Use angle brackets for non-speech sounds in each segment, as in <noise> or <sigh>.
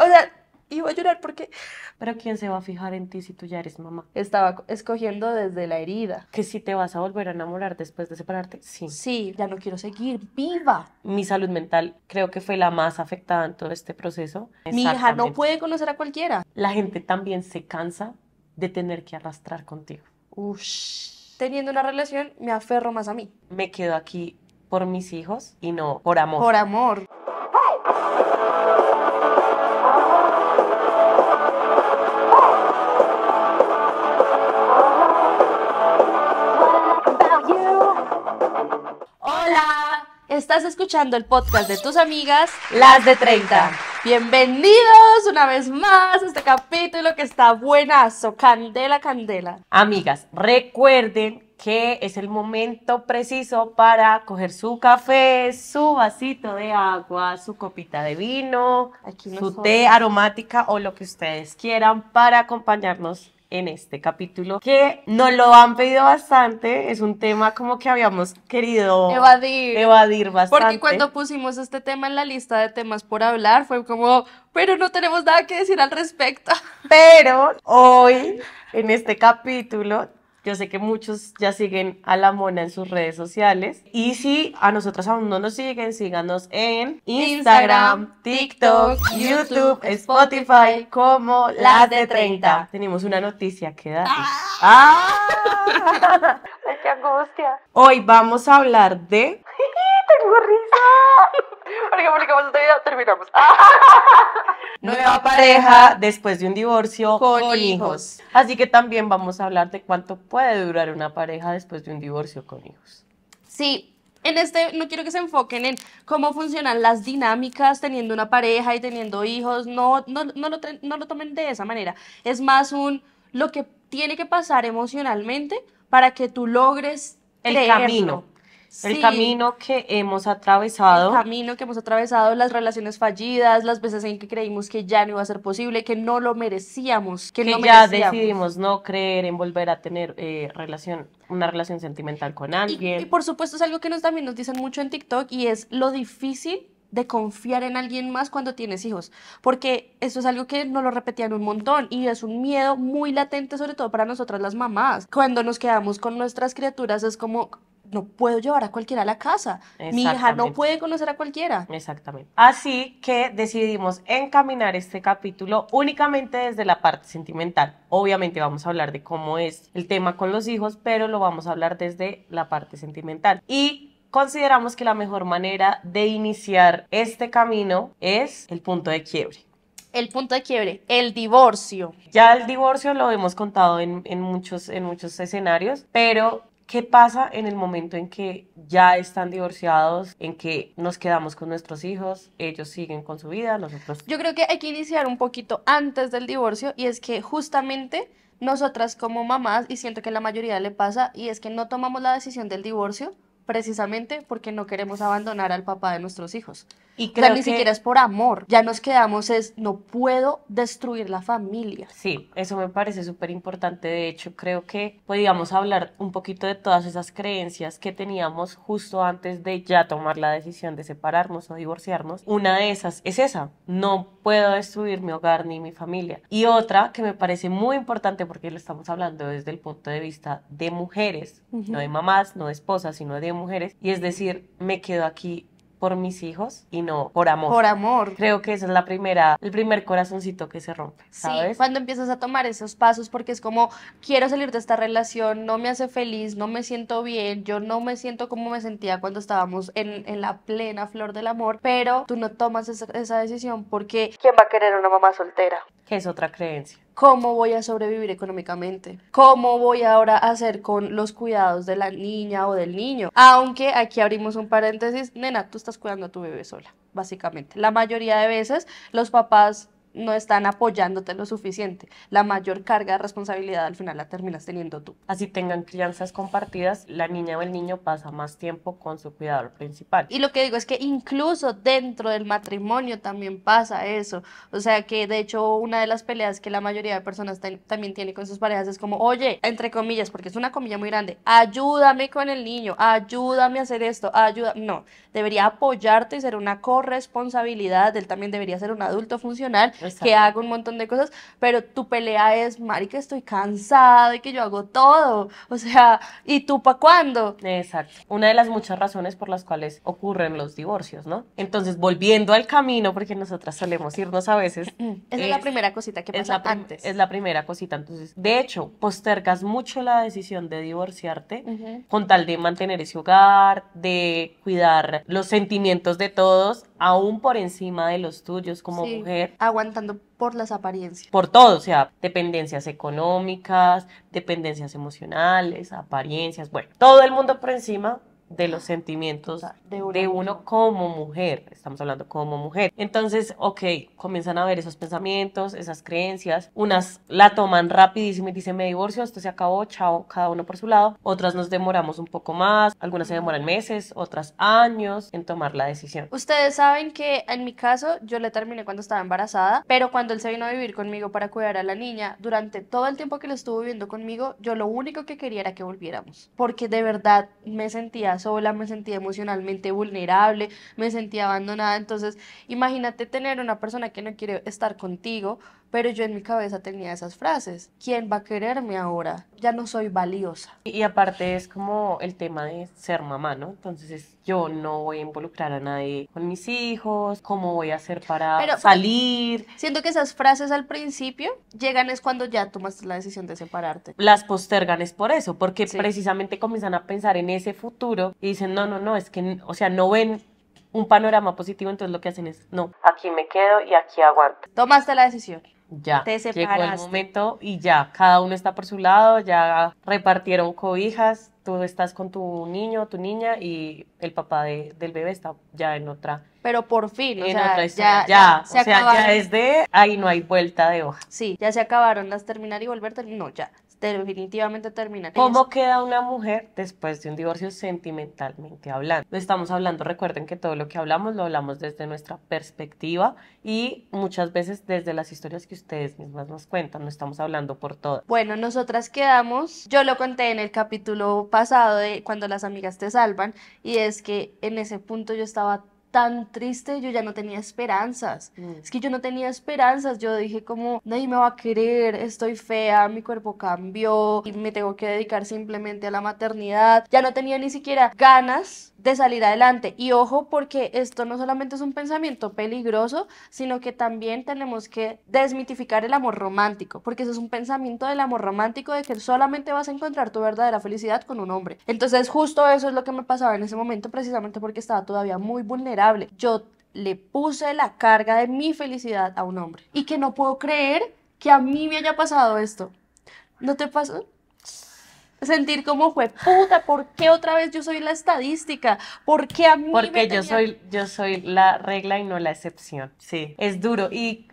O sea, iba a llorar porque... Pero ¿quién se va a fijar en ti si tú ya eres mamá? Estaba escogiendo desde la herida. Que si te vas a volver a enamorar después de separarte, sí. Sí, ya no quiero seguir viva. Mi salud mental creo que fue la más afectada en todo este proceso. Mi hija no puede conocer a cualquiera. La gente también se cansa de tener que arrastrar contigo. Ush. Teniendo una relación, me aferro más a mí. Me quedo aquí por mis hijos y no por amor. Por amor. Estás escuchando el podcast de tus amigas, las de 30. Bienvenidos una vez más a este capítulo que está buenazo, candela, candela. Amigas, recuerden que es el momento preciso para coger su café, su vasito de agua, su copita de vino, su té aromática o lo que ustedes quieran para acompañarnos en este capítulo, que nos lo han pedido bastante, es un tema como que habíamos querido evadir, evadir bastante. Porque cuando pusimos este tema en la lista de temas por hablar, fue como, pero no tenemos nada que decir al respecto. Pero hoy, en este capítulo, yo sé que muchos ya siguen a la mona en sus redes sociales. Y si a nosotros aún no nos siguen, síganos en Instagram, TikTok, YouTube, Spotify, como las de 30. Tenemos una noticia que dar. Ah. Ah. <laughs> qué angustia! Hoy vamos a hablar de... <laughs> tengo <laughs> Porque publicamos este video, terminamos. <laughs> Nueva pareja después de un divorcio con, hijos. Así que también vamos a hablar de cuánto puede durar una pareja después de un divorcio con hijos. Sí, en este no quiero que se enfoquen en cómo funcionan las dinámicas teniendo una pareja y teniendo hijos, no, no, no, lo, no lo tomen de esa manera. Es más un lo que tiene que pasar emocionalmente para que tú logres el camino. El camino que hemos atravesado. El camino que hemos atravesado, las relaciones fallidas, las veces en que creímos que ya no iba a ser posible, que no lo merecíamos. Que, ya decidimos no creer en volver a tener eh, relación, una relación sentimental con alguien. Y, por supuesto es algo que nos, también nos dicen mucho en TikTok y es lo difícil de confiar en alguien más cuando tienes hijos, porque eso es algo que no lo repetían un montón y es un miedo muy latente, sobre todo para nosotras las mamás. Cuando nos quedamos con nuestras criaturas es como, no puedo llevar a cualquiera a la casa. Mi hija no puede conocer a cualquiera. Exactamente. Así que decidimos encaminar este capítulo únicamente desde la parte sentimental. Obviamente vamos a hablar de cómo es el tema con los hijos, pero lo vamos a hablar desde la parte sentimental. Y consideramos que la mejor manera de iniciar este camino es el punto de quiebre. El punto de quiebre, el divorcio. Ya el divorcio lo hemos contado en, en, muchos, en muchos escenarios, pero ¿Qué pasa en el momento en que ya están divorciados, en que nos quedamos con nuestros hijos, ellos siguen con su vida, nosotros? Yo creo que hay que iniciar un poquito antes del divorcio y es que justamente nosotras como mamás, y siento que la mayoría le pasa, y es que no tomamos la decisión del divorcio precisamente porque no queremos abandonar al papá de nuestros hijos. Y ni siquiera es por amor. Ya nos quedamos es, no puedo destruir la familia. Sí, eso me parece súper importante. De hecho, creo que podíamos hablar un poquito de todas esas creencias que teníamos justo antes de ya tomar la decisión de separarnos o divorciarnos. Una de esas es esa, no puedo destruir mi hogar ni mi familia. Y otra que me parece muy importante porque lo estamos hablando desde el punto de vista de mujeres, no de mamás, no de esposas, sino de mujeres. Y es decir, me quedo aquí por mis hijos y no por amor. Por amor. Creo que esa es la primera, el primer corazoncito que se rompe, ¿sabes? cuando empiezas a tomar esos pasos porque es como quiero salir de esta relación, no me hace feliz, no me siento bien, yo no me siento como me sentía cuando estábamos en, la plena flor del amor, pero tú no tomas esa, esa decisión porque ¿quién va a querer una mamá soltera? Que es otra creencia. ¿Cómo voy a sobrevivir económicamente? ¿Cómo voy ahora a hacer con los cuidados de la niña o del niño? Aunque aquí abrimos un paréntesis, nena, tú estás cuidando a tu bebé sola, básicamente. La mayoría de veces los papás no están apoyándote lo suficiente. La mayor carga de responsabilidad al final la terminas teniendo tú. Así tengan crianzas compartidas, la niña o el niño pasa más tiempo con su cuidador principal. Y lo que digo es que incluso dentro del matrimonio también pasa eso. O sea que de hecho una de las peleas que la mayoría de personas también tiene con sus parejas es como, oye, entre comillas, porque es una comilla muy grande, ayúdame con el niño, ayúdame a hacer esto, ayúdame... No, debería apoyarte y ser una corresponsabilidad. Él también debería ser un adulto funcional que hago un montón de cosas, pero tu pelea es, Mari, que estoy cansada y que yo hago todo. O sea, ¿y tú para cuándo? Exacto. Una de las muchas razones por las cuales ocurren los divorcios, ¿no? Entonces, volviendo al camino, porque nosotras solemos irnos a veces. <clears throat> Esa es, la primera cosita que pasa antes. Es la primera cosita. Entonces, de hecho, postergas mucho la decisión de divorciarte con tal de mantener ese hogar, de cuidar los sentimientos de todos aún por encima de los tuyos como mujer. Aguantando por las apariencias. Por todo, o sea, dependencias económicas, dependencias emocionales, apariencias, bueno, todo el mundo por encima de los sentimientos de, uno como mujer, estamos hablando como mujer. Entonces, ok, comienzan a ver esos pensamientos, esas creencias, unas la toman rapidísimo y dicen, me divorcio, esto se acabó, chao, cada uno por su lado, otras nos demoramos un poco más, algunas se demoran meses, otras años en tomar la decisión. Ustedes saben que en mi caso yo le terminé cuando estaba embarazada, pero cuando él se vino a vivir conmigo para cuidar a la niña, durante todo el tiempo que lo estuvo viviendo conmigo, yo lo único que quería era que volviéramos, porque de verdad me sentía sola, me sentía emocionalmente vulnerable, me sentía abandonada. Entonces, imagínate tener una persona que no quiere estar contigo pero yo en mi cabeza tenía esas frases. ¿Quién va a quererme ahora? Ya no soy valiosa. Y, aparte es como el tema de ser mamá, ¿no? Entonces es, yo no voy a involucrar a nadie con mis hijos, cómo voy a hacer para pues, salir. Siento que esas frases al principio llegan es cuando ya tomaste la decisión de separarte. Las postergan es por eso, porque precisamente comienzan a pensar en ese futuro y dicen, no, no, no, es que, o sea, no ven un panorama positivo, entonces lo que hacen es, no, aquí me quedo y aquí aguanto. Tomaste la decisión ya te Llegó el momento y ya, cada uno está por su lado, ya repartieron cobijas, tú estás con tu niño, tu niña y el papá del bebé está ya en otra. Pero por fin, o ya, ya, o sea, ya desde ahí no hay vuelta de hoja. Sí, ya se acabaron las terminar y volver, no, ya definitivamente termina. ¿Cómo queda una mujer después de un divorcio sentimentalmente hablando? Pues estamos hablando, recuerden que todo lo que hablamos lo hablamos desde nuestra perspectiva y muchas veces desde las historias que ustedes mismas nos cuentan, no estamos hablando por todo. Bueno, nosotras quedamos, yo lo conté en el capítulo pasado de cuando las amigas te salvan y es que en ese punto yo estaba tan triste, yo ya no tenía esperanzas. Mm. Es que yo no tenía esperanzas, yo dije como, nadie me va a querer, estoy fea, mi cuerpo cambió y me tengo que dedicar simplemente a la maternidad. Ya no tenía ni siquiera ganas de salir adelante. Y ojo porque esto no solamente es un pensamiento peligroso, sino que también tenemos que desmitificar el amor romántico, porque eso es un pensamiento del amor romántico de que solamente vas a encontrar tu verdadera felicidad con un hombre. Entonces justo eso es lo que me pasaba en ese momento precisamente porque estaba todavía muy vulnerable yo le puse la carga de mi felicidad a un hombre y que no puedo creer que a mí me haya pasado esto. ¿No te pasó? sentir como fue puta, ¿por qué otra vez yo soy la estadística? ¿Por qué a mí Porque yo soy yo soy la regla y no la excepción. Sí, es duro y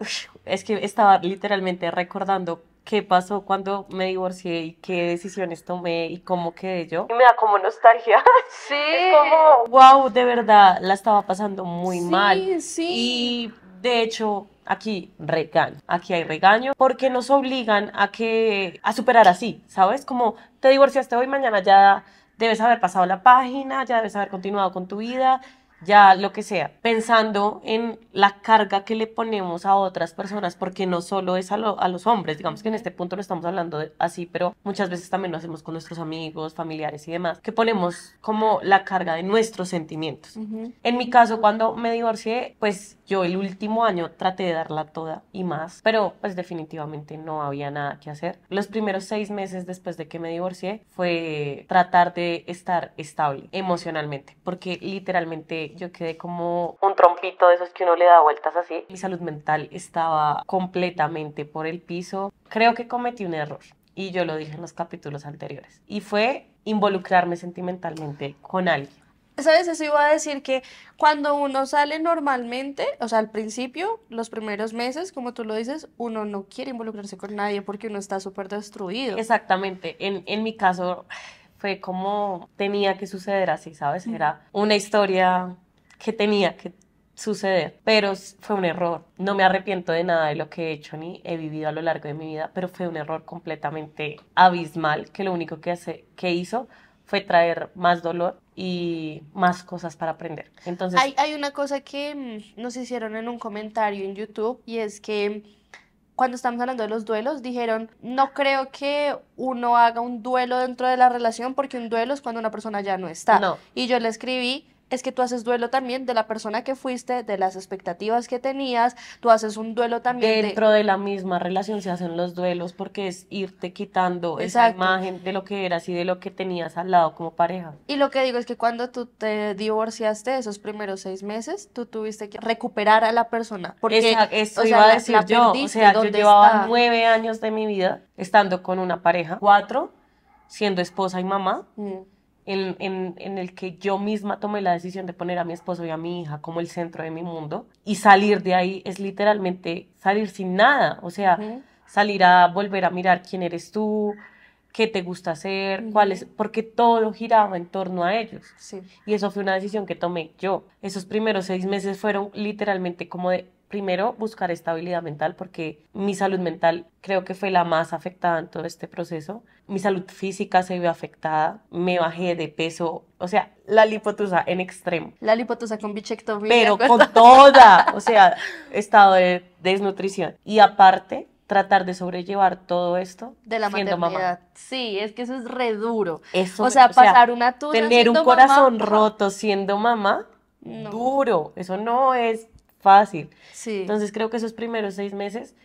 es que estaba literalmente recordando qué pasó cuando me divorcié y qué decisiones tomé y cómo quedé yo. Y me da como nostalgia. <laughs> Sí. Es como, wow, de verdad, la estaba pasando muy mal. Sí. sí! Y de hecho, aquí regaño, aquí hay regaño, porque nos obligan a que a superar así, ¿sabes? Como te divorciaste hoy, mañana ya debes haber pasado la página, ya debes haber continuado con tu vida, ya lo que sea, pensando en la carga que le ponemos a otras personas, porque no solo es a, los hombres, digamos que en este punto no estamos hablando así, pero muchas veces también lo hacemos con nuestros amigos, familiares y demás, que ponemos como la carga de nuestros sentimientos. En mi caso, cuando me divorcié, pues yo el último año traté de darla toda y más, pero pues definitivamente no había nada que hacer. Los primeros seis meses después de que me divorcié fue tratar de estar estable emocionalmente, porque literalmente yo quedé como un trompito de esos que uno le da vueltas así. Mi salud mental estaba completamente por el piso. Creo que cometí un error y yo lo dije en los capítulos anteriores, y fue involucrarme sentimentalmente con alguien. ¿Sabes? Eso iba a decir que cuando uno sale normalmente, o sea, al principio, los primeros meses, como tú lo dices, uno no quiere involucrarse con nadie porque uno está súper destruido. Exactamente. En, mi caso fue como tenía que suceder así, ¿sabes? Era una historia que tenía que suceder, pero fue un error. No me arrepiento de nada de lo que he hecho ni he vivido a lo largo de mi vida, pero fue un error completamente abismal que lo único que, que hizo fue traer más dolor y más cosas para aprender. Entonces, hay, una cosa que mm, nos hicieron en un comentario en YouTube y es que mm, cuando estamos hablando de los duelos, dijeron, no creo que uno haga un duelo dentro de la relación porque un duelo es cuando una persona ya no está. Y yo le escribí, es que tú haces duelo también de la persona que fuiste, de las expectativas que tenías, tú haces un duelo también. Dentro de, la misma relación se hacen los duelos porque es irte quitando esa imagen de lo que eras y de lo que tenías al lado como pareja. Y lo que digo es que cuando tú te divorciaste esos primeros seis meses, tú tuviste que recuperar a la persona. Porque, esto iba decir yo. o llevaba nueve años de mi vida estando con una pareja, cuatro siendo esposa y mamá. Mm en, el que yo misma tomé la decisión de poner a mi esposo y a mi hija como el centro de mi mundo y salir de ahí es literalmente salir sin nada, o sea, salir a volver a mirar quién eres tú, qué te gusta hacer, cuáles, cuál es, porque todo giraba en torno a ellos. Sí. Y eso fue una decisión que tomé yo. Esos primeros seis meses fueron literalmente como de primero buscar estabilidad mental porque mi salud mental creo que fue la más afectada en todo este proceso. Mi salud física se vio afectada, me bajé de peso, o sea, la lipotusa en extremo. La lipotusa con bichectomía. Pero con toda, o sea, estado de desnutrición. Y aparte, tratar de sobrellevar todo esto de la siendo mamá. Sí, es que eso es re duro. Eso, o sea, pasar una tusa tener un corazón roto siendo mamá, duro. Eso no es fácil. Sí. Entonces creo que esos primeros seis meses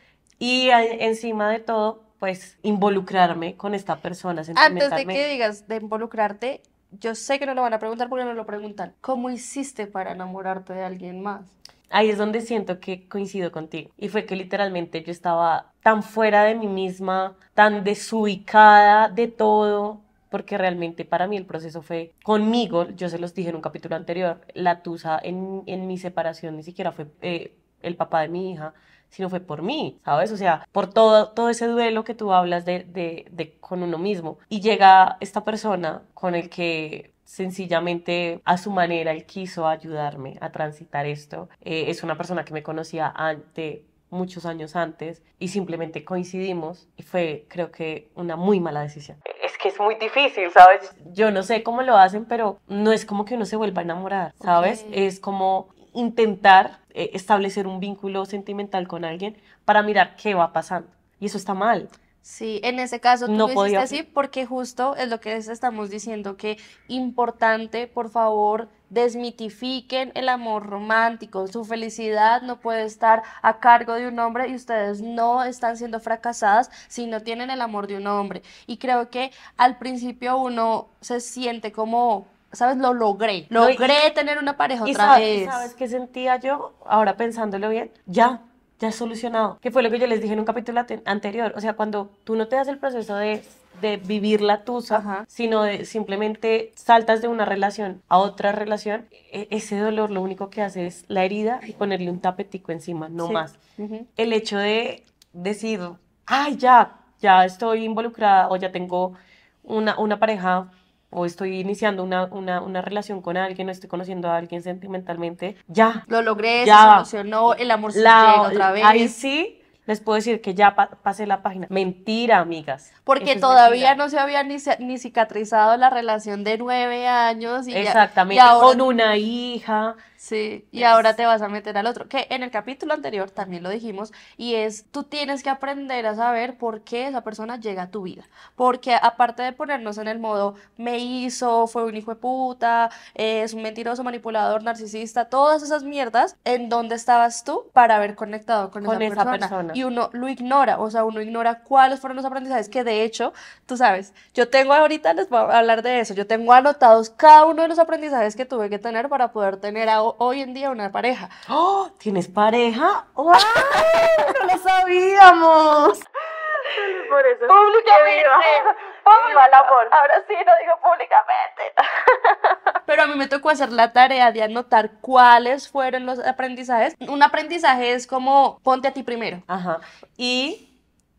y encima de todo, pues involucrarme con esta persona. Antes de que digas de involucrarte, yo sé que no lo van a preguntar porque no lo preguntan. ¿Cómo hiciste para enamorarte de alguien más? Ahí es donde siento que coincido contigo. Y fue que literalmente yo estaba tan fuera de mí misma, tan desubicada de todo, porque realmente para mí el proceso fue conmigo, yo se los dije en un capítulo anterior, la tusa en, en mi separación ni siquiera fue eh, el papá de mi hija, sino fue por mí, ¿sabes? O sea, por todo, todo ese duelo que tú hablas de, de, con uno mismo. Y llega esta persona con el que sencillamente a su manera él quiso ayudarme a transitar esto. Eh, es una persona que me conocía ante muchos años antes y simplemente coincidimos y fue creo que una muy mala decisión e-, que es muy difícil, ¿sabes? Yo no sé cómo lo hacen, pero no es como que uno se vuelva a enamorar, ¿sabes? Es como intentar eh, establecer un vínculo sentimental con alguien para mirar qué va pasando. Y eso está mal. Sí, en ese caso tú no lo así porque justo es lo que estamos diciendo, que importante, por favor, desmitifiquen el amor romántico. Su felicidad no puede estar a cargo de un hombre y ustedes no están siendo fracasadas si no tienen el amor de un hombre. Y creo que al principio uno se siente como ¿sabes? Lo logré. Logré tener una pareja otra y ¿Sabes qué sentía yo? Ahora pensándolo bien, ya, ya es solucionado. Que fue lo que yo les dije en un capítulo anterior. O sea, cuando tú no te das el proceso de vivir la tusa, sino de simplemente saltas de una relación a otra relación, e, ese dolor lo único que hace es la herida y ponerle un tapetico encima, no más. El hecho de decir, ay, ya, ya estoy involucrada o ya tengo una, una pareja o estoy iniciando una, una, relación con alguien, o estoy conociendo a alguien sentimentalmente, ya. Lo logré, se solucionó, el amor se otra vez. Ahí sí, les puedo decir que ya pasé la página. Mentira, amigas. Porque todavía no se había ni, cicatrizado la relación de nueve años. Y Exactamente, ya, con una hija, Sí, y ahora te vas a meter al otro, que en el capítulo anterior también lo dijimos, y es, tú tienes que aprender a saber por qué esa persona llega a tu vida, porque aparte de ponernos en el modo, me hizo, fue un hijo de puta, es un mentiroso, manipulador, narcisista, todas esas mierdas, ¿en dónde estabas tú para haber conectado con, esa, persona? Y uno lo ignora, o sea, uno ignora cuáles fueron los aprendizajes, que de hecho, tú sabes, yo tengo ahorita, les voy a hablar de eso, yo tengo anotados cada uno de los aprendizajes que tuve que tener para poder tener a hoy en día una pareja. ¡Oh! ¿Tienes pareja? ¡Wow! <laughs> ¡No lo sabíamos! <laughs> Por eso. ¡Públicamente! ¡Viva <laughs> Ahora sí lo digo públicamente. Pero a mí me tocó hacer la tarea de anotar cuáles fueron los aprendizajes. Un aprendizaje es como ponte a ti primero. Ajá. Y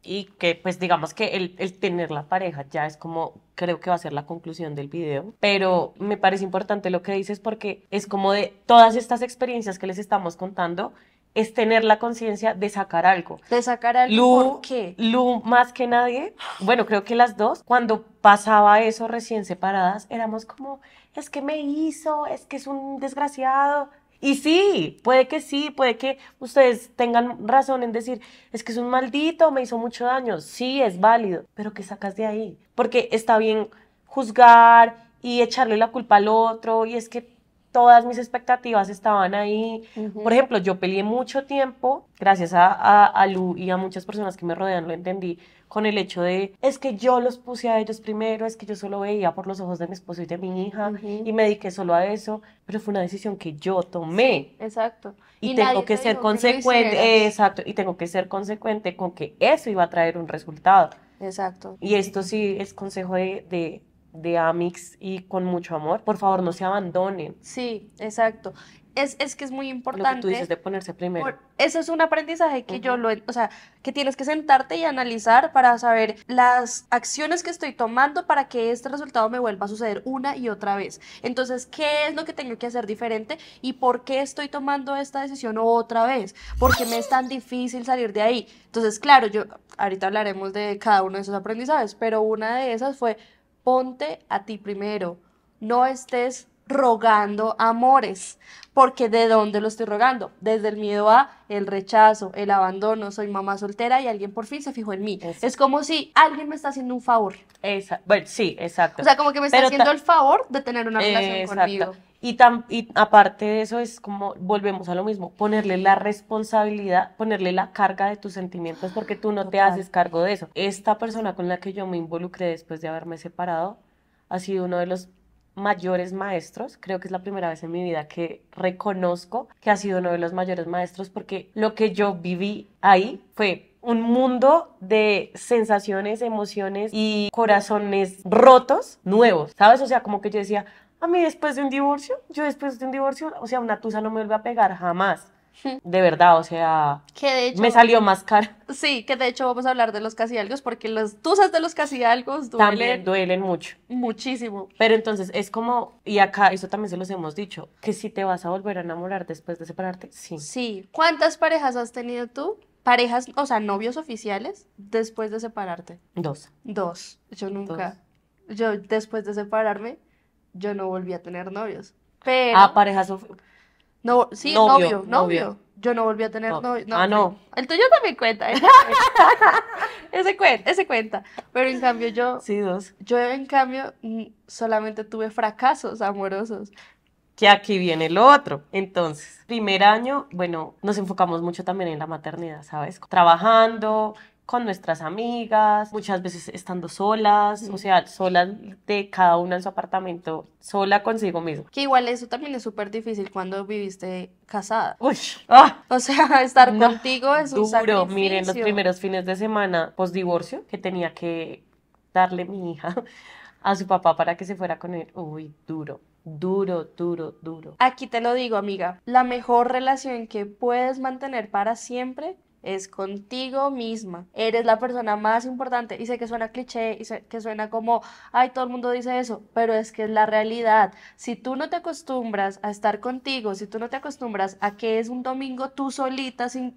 y que pues digamos que el, el, tener la pareja ya es como creo que va a ser la conclusión del video, pero me parece importante lo que dices porque es como de todas estas experiencias que les estamos contando es tener la conciencia de sacar algo. De sacar algo. Lu, ¿Por qué? Lu más que nadie, bueno, creo que las dos, cuando pasaba eso recién separadas, éramos como, es que me hizo, es que es un desgraciado, y sí, puede que sí, puede que ustedes tengan razón en decir, es que es un maldito, me hizo mucho daño. Sí, es válido, pero ¿qué sacas de ahí? Porque está bien juzgar y echarle la culpa al otro, y es que todas mis expectativas estaban ahí. Por ejemplo, yo peleé mucho tiempo, gracias a, Lu y a muchas personas que me rodean, lo entendí, con el hecho de, es que yo los puse a ellos primero, es que yo solo veía por los ojos de mi esposo y de mi hija, y me dediqué solo a eso, pero fue una decisión que yo tomé. exacto. Y, tengo que ser consecuente, exacto, y tengo que ser consecuente con que eso iba a traer un resultado. Exacto. Y esto sí es consejo de de Amix y con mucho amor. Por favor, no se abandonen. Sí, exacto. Es, que es muy importante. Lo que tú dices de ponerse primero. eso es un aprendizaje que yo lo, o sea, que tienes que sentarte y analizar para saber las acciones que estoy tomando para que este resultado me vuelva a suceder una y otra vez. Entonces, ¿qué es lo que tengo que hacer diferente y por qué estoy tomando esta decisión otra vez? ¿Por qué me es tan difícil salir de ahí? Entonces, claro, yo ahorita hablaremos de cada uno de esos aprendizajes, pero una de esas fue Ponte a ti primero, no estés rogando amores, porque ¿de dónde lo estoy rogando? Desde el miedo a el rechazo, el abandono, soy mamá soltera y alguien por fin se fijó en mí. Es como si alguien me está haciendo un favor. Bueno, sí, exacto. O sea, como que me está haciendo el favor de tener una relación conmigo. Y, y aparte de eso es como, volvemos a lo mismo, ponerle la responsabilidad, ponerle la carga de tus sentimientos porque tú no te haces cargo de eso. Esta persona con la que yo me involucré después de haberme separado ha sido uno de los mayores maestros. Creo que es la primera vez en mi vida que reconozco que ha sido uno de los mayores maestros porque lo que yo viví ahí fue un mundo de sensaciones, emociones y corazones rotos nuevos, ¿sabes? O sea, como que yo decía, a mí después de un divorcio, yo después de un divorcio, o sea, una tusa no me vuelve a pegar jamás. <laughs> De verdad, o sea, que me salió más caro. Sí, que de hecho vamos a hablar de los casi algo porque los tusas de los casi algo duelen. También duelen mucho. Muchísimo. Pero entonces es como, y acá, eso también se los hemos dicho, que si te vas a volver a enamorar después de separarte, sí. Sí. ¿Cuántas parejas has tenido tú? Parejas, o sea, novios oficiales después de separarte. Dos. Dos. Yo nunca. Yo después de separarme, yo no volví a tener novios. Ah, Pero. Ah, parejas oficiales no, sí, novio, novio. Yo no volví a tener No, ah, no. El tuyo también cuenta. Ese cuenta. <laughs> ese cuenta, Pero en cambio yo... Sí, dos. Yo en cambio mm, solamente tuve fracasos amorosos. Que aquí viene el otro. Entonces, primer año, bueno, nos enfocamos mucho también en la maternidad, ¿sabes? Trabajando, con nuestras amigas, muchas veces estando solas, o sea, solas de cada una en su apartamento, sola consigo misma. Que igual eso también es súper difícil cuando viviste casada. Uy, <laughs> ah. o sea, <laughs> estar contigo es un duro. Sacrificio. Miren, los primeros fines de semana post divorcio que tenía que darle mi hija <laughs> a su papá para que se fuera con él. Uy, duro. Duro, duro, duro. Aquí te lo digo, amiga. La mejor relación que puedes mantener para siempre es contigo misma. Eres la persona más importante. Y sé que suena cliché y que suena como, ay, todo el mundo dice eso, pero es que es la realidad. Si tú no te acostumbras a estar contigo, si tú no te acostumbras a que es un domingo tú solita, sin,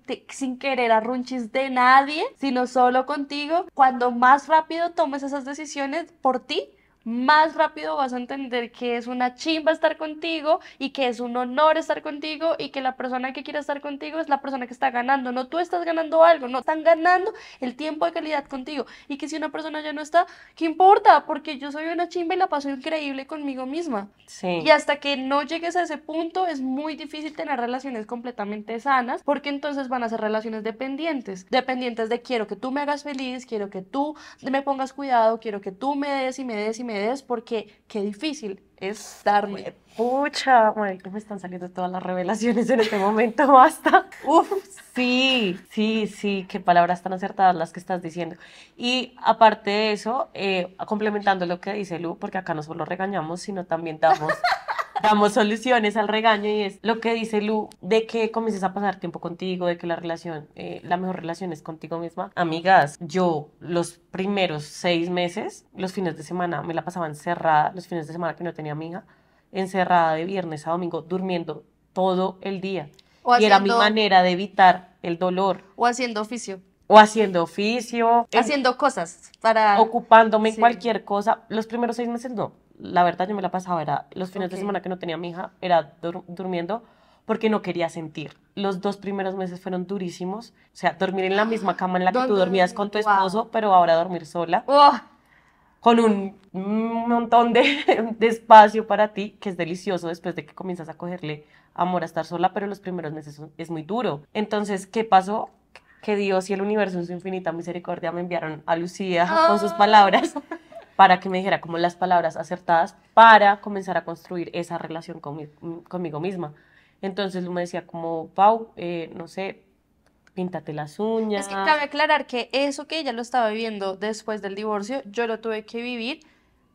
querer arrunchis de nadie, sino solo contigo, cuando más rápido tomes esas decisiones por ti, más rápido vas a entender que es una chimba estar contigo y que es un honor estar contigo y que la persona que quiere estar contigo es la persona que está ganando, no tú estás ganando algo, no están ganando el tiempo de calidad contigo y que si una persona ya no está, ¿qué importa? Porque yo soy una chimba y la paso increíble conmigo misma. Y hasta que no llegues a ese punto es muy difícil tener relaciones completamente sanas porque entonces van a ser relaciones dependientes, dependientes de quiero que tú me hagas feliz, quiero que tú me pongas cuidado, quiero que tú me des y me des y me porque qué difícil es darme. Pucha, bueno, me están saliendo todas las revelaciones en este momento, <laughs> basta. sí, sí, sí, qué palabras tan acertadas las que estás diciendo. Y aparte de eso, eh, complementando lo que dice Lu, porque acá no solo regañamos, sino también damos <laughs> damos soluciones al regaño y es lo que dice Lu, de que comiences a pasar tiempo contigo, de que la relación, eh, la mejor relación es contigo misma. Amigas, yo los primeros seis meses, los fines de semana me la pasaba encerrada, los fines de semana que no tenía amiga, encerrada de viernes a domingo, durmiendo todo el día. y era mi manera de evitar el dolor. O haciendo oficio. O haciendo oficio. Haciendo cosas para... Ocupándome en cualquier cosa. Los primeros seis meses no la verdad yo me la pasaba, era los fines de semana que no tenía a mi hija, era durmiendo porque no quería sentir. Los dos primeros meses fueron durísimos, o sea, dormir en la misma cama en la que tú dormías con tu esposo, pero ahora dormir sola. Oh. Con un montón de, <laughs> de espacio para ti, que es delicioso después de que comienzas a cogerle amor a estar sola, pero los primeros meses es muy duro. Entonces, ¿qué pasó? Que Dios y el universo en su infinita misericordia me enviaron a Lucía con sus ah. palabras <laughs> para que me dijera como las palabras acertadas para comenzar a construir esa relación conmigo misma. Entonces me decía como, Pau, eh, no sé, píntate las uñas. Es que cabe aclarar que eso que ella lo estaba viviendo después del divorcio, yo lo tuve que vivir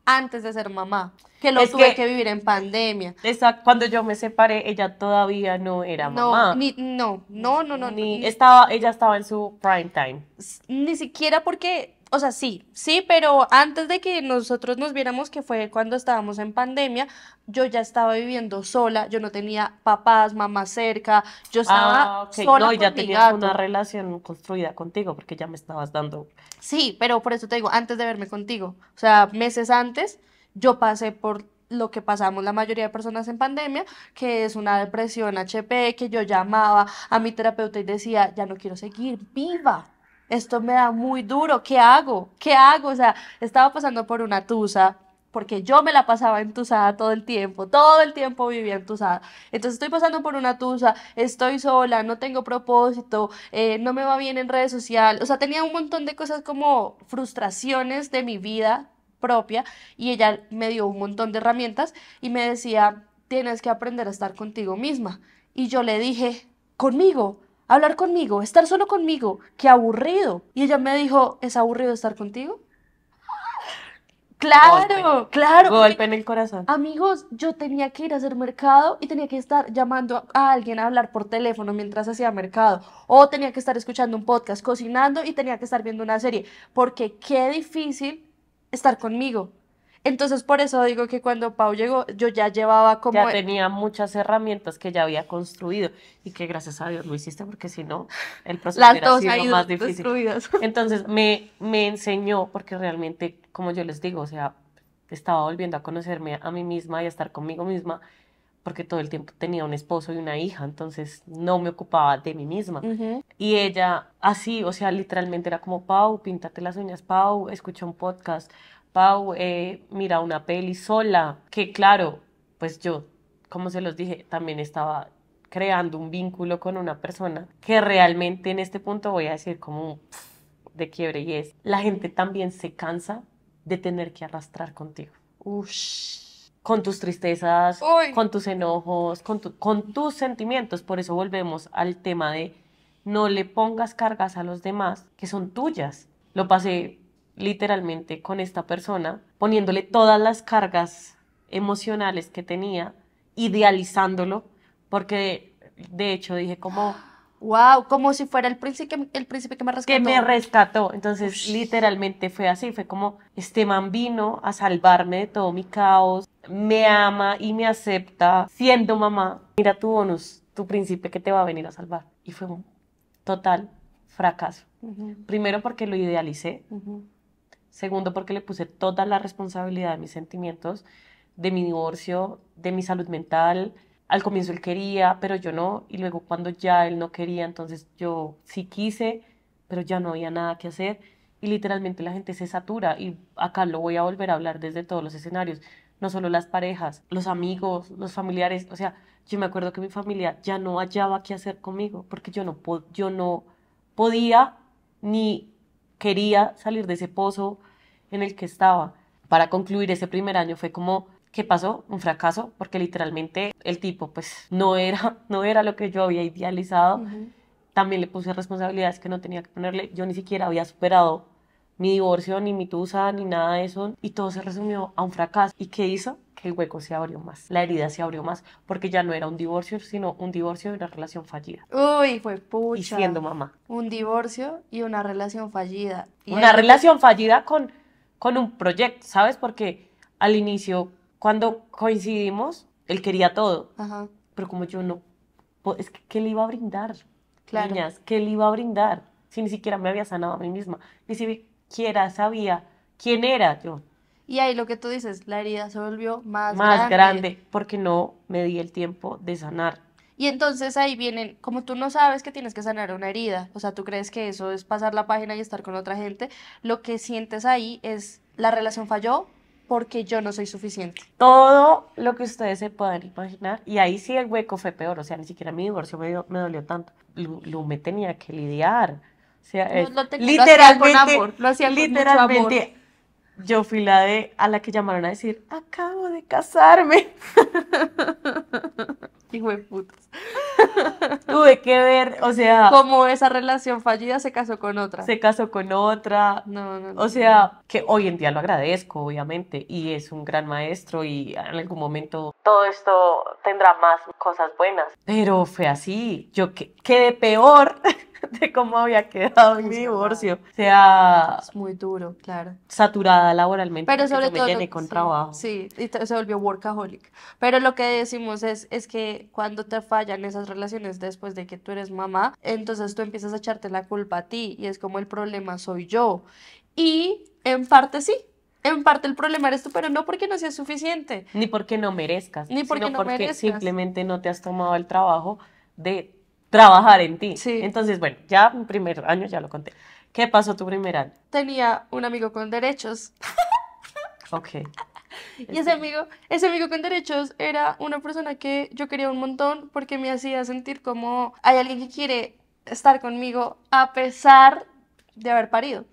antes de ser mamá, que lo tuve que, vivir en pandemia. Esa, cuando yo me separé, ella todavía no era mamá. no, no, no, no. Ni, estaba, ella estaba en su prime time. Ni siquiera porque o sea, sí, sí, pero antes de que nosotros nos viéramos, que fue cuando estábamos en pandemia, yo ya estaba viviendo sola, yo no tenía papás, mamá cerca, yo ah, estaba ah, sola. No, ya tenías una relación construida contigo, porque ya me estabas dando. Sí, pero por eso te digo, antes de verme contigo, o sea, meses antes, yo pasé por lo que pasamos la mayoría de personas en pandemia, que es una depresión HP, que yo llamaba a mi terapeuta y decía, ya no quiero seguir viva, esto me da muy duro, ¿qué hago? ¿Qué hago? O sea, estaba pasando por una tusa, porque yo me la pasaba entusada todo el tiempo, todo el tiempo vivía entusada. Entonces estoy pasando por una tusa, estoy sola, no tengo propósito, eh, no me va bien en redes sociales, o sea, tenía un montón de cosas como frustraciones de mi vida propia y ella me dio un montón de herramientas y me decía, tienes que aprender a estar contigo misma. Y yo le dije, conmigo, hablar conmigo, estar solo conmigo, qué aburrido. Y ella me dijo, ¿es aburrido estar contigo? Claro, claro. Golpe en el corazón. Amigos, yo tenía que ir a hacer mercado y tenía que estar llamando a alguien a hablar por teléfono mientras hacía mercado. O tenía que estar escuchando un podcast, cocinando y tenía que estar viendo una serie. Porque qué difícil estar conmigo. Entonces, por eso digo que cuando Pau llegó, yo ya llevaba como... Ya tenía muchas herramientas que ya había construido y que gracias a Dios lo hiciste porque si no, el proceso Las hubiera sido más difícil. <laughs> Entonces, me, me enseñó, porque realmente, como yo les digo, o sea, estaba volviendo a conocerme a mí misma y a estar conmigo misma porque todo el tiempo tenía un esposo y una hija, entonces no me ocupaba de mí misma. Y ella así, o sea, literalmente era como, Pau, píntate las uñas, Pau, escucha un podcast, Pau, eh, mira una peli sola, que claro, pues yo, como se los dije, también estaba creando un vínculo con una persona que realmente en este punto voy a decir como de quiebre y es, la gente también se cansa de tener que arrastrar contigo. Ush con tus tristezas, con tus enojos, con, con, tus sentimientos. Por eso volvemos al tema de no le pongas cargas a los demás que son tuyas. Lo pasé literalmente con esta persona, poniéndole todas las cargas emocionales que tenía, idealizándolo, porque de hecho dije como... Wow, como si fuera el príncipe, el príncipe que me rescató. Que me rescató. Entonces, literalmente fue así, fue como, este man vino a salvarme de todo mi caos, me ama y me acepta siendo mamá. Mira tu bonus, tu príncipe que te va a venir a salvar. Y fue un total fracaso. Primero porque lo idealicé. Segundo, porque le puse toda la responsabilidad de mis sentimientos, de mi divorcio, de mi salud mental. Al comienzo él quería, pero yo no. Y luego cuando ya él no quería, entonces yo sí quise, pero ya no había nada que hacer. Y literalmente la gente se satura. Y acá lo voy a volver a hablar desde todos los escenarios. No solo las parejas, los amigos, los familiares. O sea, yo me acuerdo que mi familia ya no hallaba qué hacer conmigo porque yo no, yo no podía ni quería salir de ese pozo en el que estaba. Para concluir ese primer año fue como, ¿qué pasó? Un fracaso, porque literalmente el tipo pues no era, <laughs> no era lo que yo había idealizado. También le puse responsabilidades que no tenía que ponerle. Yo ni siquiera había superado mi divorcio, ni mi tusa, ni nada de eso. Y todo se resumió a un fracaso. ¿Y qué hizo? el hueco se abrió más, la herida se abrió más, porque ya no era un divorcio, sino un divorcio y una relación fallida. Uy, fue pucha. Y siendo mamá. Un divorcio y una relación fallida. Y una relación fallida con, con un proyecto, ¿sabes? Porque al inicio, cuando coincidimos, él quería todo. Ajá. Pero como yo no, es que ¿qué le iba a brindar? Niñas, ¿qué le iba a brindar? Si ni siquiera me había sanado a mí misma, ni siquiera sabía quién era yo. Y ahí lo que tú dices, la herida se volvió más, más grande. porque no me di el tiempo de sanar. Y entonces ahí vienen, como tú no sabes que tienes que sanar una herida, o sea, tú crees que eso es pasar la página y estar con otra gente, lo que sientes ahí es la relación falló porque yo no soy suficiente. Todo lo que ustedes se puedan imaginar, y ahí sí el hueco fue peor, o sea, ni siquiera mi divorcio me, dolió tanto, lo me tenía que lidiar. O sea, eh, literalmente, con amor, lo hacía literalmente yo fui la de a la que llamaron a decir, acabo de casarme. <laughs> Hijo de putas. <laughs> Tuve que ver, o sea. Como esa relación fallida se casó con otra. Se casó con otra. No, no. o sea, que hoy en día lo agradezco, obviamente, y es un gran maestro y en algún momento todo esto tendrá más cosas buenas. Pero fue así. Yo que, quedé peor <laughs> <laughs> de cómo había quedado mi divorcio. O sea. Es muy duro, claro. Saturada laboralmente. Pero sobre todo. con trabajo. Sí, y se volvió workaholic. Pero lo que decimos es, es que cuando te fallan esas relaciones después de que tú eres mamá, entonces tú empiezas a echarte la culpa a ti y es como el problema soy yo. Y en parte sí, en parte el problema eres tú, pero no porque no seas suficiente. Ni porque no merezcas. Ni porque, sino no porque merezcas. simplemente no te has tomado el trabajo de trabajar en ti. Sí. Entonces, bueno, ya en primer año ya lo conté. ¿Qué pasó tu primer año? Tenía un amigo con derechos. <laughs> ok. Y ese amigo, ese amigo con derechos era una persona que yo quería un montón porque me hacía sentir como hay alguien que quiere estar conmigo a pesar de haber parido.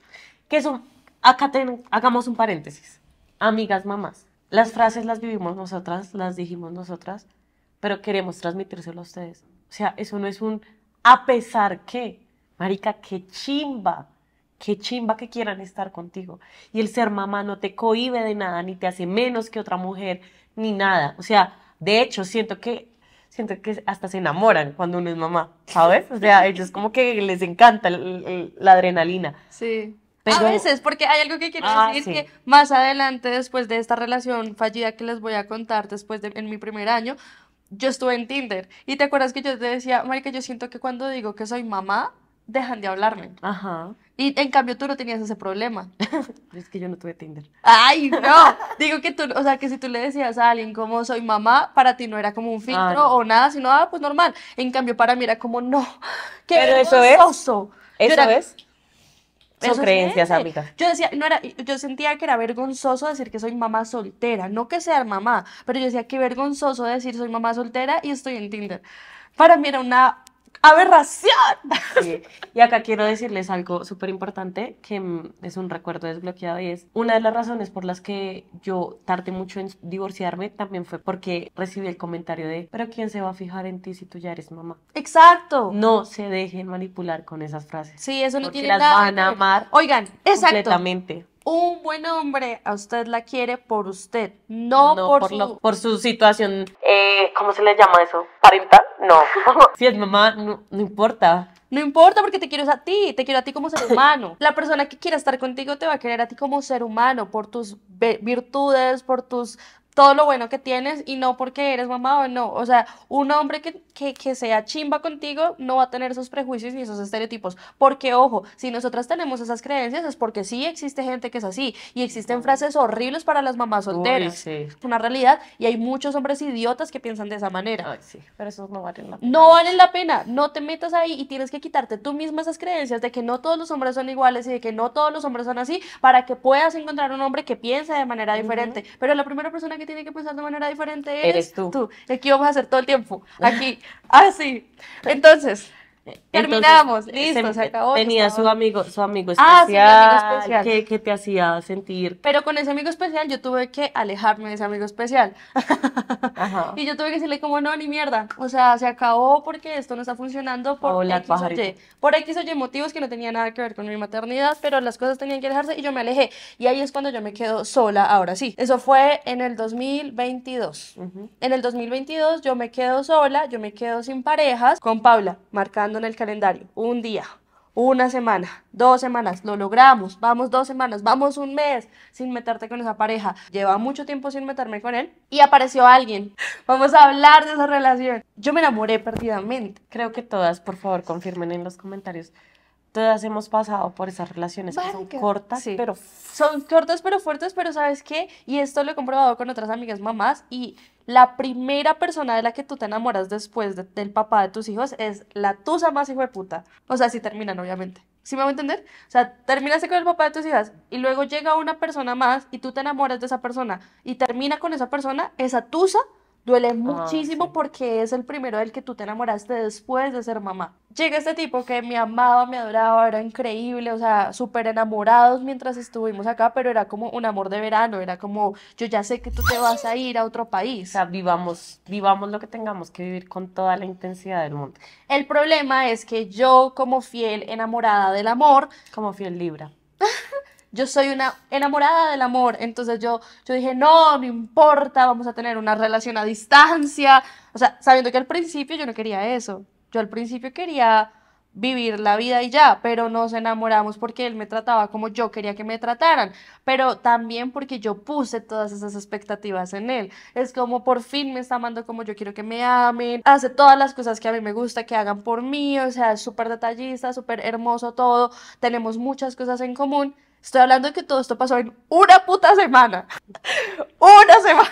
Que eso, acá hagamos un paréntesis. Amigas mamás, las frases las vivimos nosotras, las dijimos nosotras, pero queremos transmitírselo a ustedes. O sea, eso no es un a pesar que. Marica, qué chimba. Qué chimba que quieran estar contigo. Y el ser mamá no te cohibe de nada, ni te hace menos que otra mujer, ni nada. O sea, de hecho, siento que siento que hasta se enamoran cuando uno es mamá, ¿sabes? O sea, ellos como que les encanta la adrenalina. Sí. a veces, porque hay algo que quiero ah, decir que más adelante, después de esta relación fallida que les voy a contar después de, en mi primer año, yo estuve en Tinder y te acuerdas que yo te decía, marica, yo siento que cuando digo que soy mamá, dejan de hablarme. Ajá. Y en cambio tú no tenías ese problema. <laughs> Es que yo no tuve Tinder. Ay, no. <laughs> Digo que tú, o sea, que si tú le decías a alguien como soy mamá, para ti no era como un ah, filtro o nada, sino, ah, pues normal. En cambio para mí era como, no, qué Pero eso es. Eso es creencias, Yo decía, no era, yo sentía que era vergonzoso decir que soy mamá soltera, no que sea mamá, pero yo decía que vergonzoso decir soy mamá soltera y estoy en Tinder. Para mí era una ¡Aberración! Y acá quiero decirles algo súper importante que mm, es un recuerdo desbloqueado y es una de las razones por las que yo tardé mucho en divorciarme también fue porque recibí el comentario de pero quién se va a fijar en ti si tú ya eres mamá. Exacto. No se dejen manipular con esas frases. Sí, eso lo tienen las van a amar. Oigan, exacto. completamente un buen hombre a usted la quiere por usted, no, por, su... situación. Eh, ¿Cómo se le llama eso? ¿Parental? No. <laughs> si es mamá, no, no importa. No importa porque te quiero a ti, te quiero a ti como ser humano. <laughs> La persona que quiera estar contigo te va a querer a ti como ser humano, por tus virtudes, por tus todo lo bueno que tienes y no porque eres mamá o no. O sea, un hombre que, que, que, sea chimba contigo no va a tener esos prejuicios ni esos estereotipos. Porque, ojo, si nosotras tenemos esas creencias es porque sí existe gente que es así y existen frases horribles para las mamás solteras. es sí. Una realidad y hay muchos hombres idiotas que piensan de esa manera. Ay, sí, pero esos no valen la pena. No valen la pena, no te metas ahí y tienes que quitarte tú misma esas creencias de que no todos los hombres son iguales y de que no todos los hombres son así para que puedas encontrar un hombre que piense de manera diferente. Pero la primera persona que tiene que pensar de manera diferente eres, tú. tú. Aquí vamos a hacer todo el tiempo. Aquí, así. Entonces, Terminamos, Entonces, eh, listo, se, acabó. Tenía su amigo, su amigo ah, especial, ah, Que, te hacía sentir. Pero con ese amigo especial yo tuve que alejarme de ese amigo especial. <laughs> Y yo tuve que decirle como, no, ni mierda, o sea, se acabó porque esto no está funcionando por la X o Por X o Y motivos que no tenían nada que ver con mi maternidad, pero las cosas tenían que alejarse y yo me alejé. Y ahí es cuando yo me quedo sola ahora sí. Eso fue en el 2022. En el 2022 yo me quedo sola, yo me quedo sin parejas con Paula, marcando en el calendario, un día, una semana, dos semanas, lo logramos, vamos dos semanas, vamos un mes sin meterte con esa pareja. Lleva mucho tiempo sin meterme con él y apareció alguien. <laughs> Vamos a hablar de esa relación. Yo me enamoré perdidamente. Creo que todas, por favor, confirmen en los comentarios. Todas hemos pasado por esas relaciones que son cortas, pero... Son cortas pero fuertes, pero ¿sabes qué? Y esto lo he comprobado con otras amigas mamás y la primera persona de la que tú te enamoras después del papá de tus hijos es la tusa más hijo de puta. O sea, si terminan, obviamente. ¿Sí me voy a entender? O sea, terminaste con el papá de tus hijas y luego llega una persona más y tú te enamoras de esa persona y termina con esa persona, esa tusa Duele ah, muchísimo porque es el primero del que tú te enamoraste después de ser mamá. Llega este tipo que me amaba, me adoraba, era increíble, o sea, súper enamorados mientras estuvimos acá, pero era como un amor de verano, era como, yo ya sé que tú te vas a ir a otro país. O sea, vivamos, vivamos lo que tengamos que vivir con toda la intensidad del mundo. El problema es que yo, como fiel enamorada del amor, como fiel libra. <laughs> yo soy una enamorada del amor, entonces yo, yo dije, no, no importa, vamos a tener una relación a distancia, o sea, sabiendo que al principio yo no quería eso, yo al principio quería vivir la vida y ya, pero nos enamoramos porque él me trataba como yo quería que me trataran, pero también porque yo puse todas esas expectativas en él. Es como por fin me está amando como yo quiero que me amen, hace todas las cosas que a mí me gusta que hagan por mí, o sea, es súper detallista, súper hermoso todo, tenemos muchas cosas en común, Estoy hablando de que todo esto pasó en una puta semana. <laughs> una semana.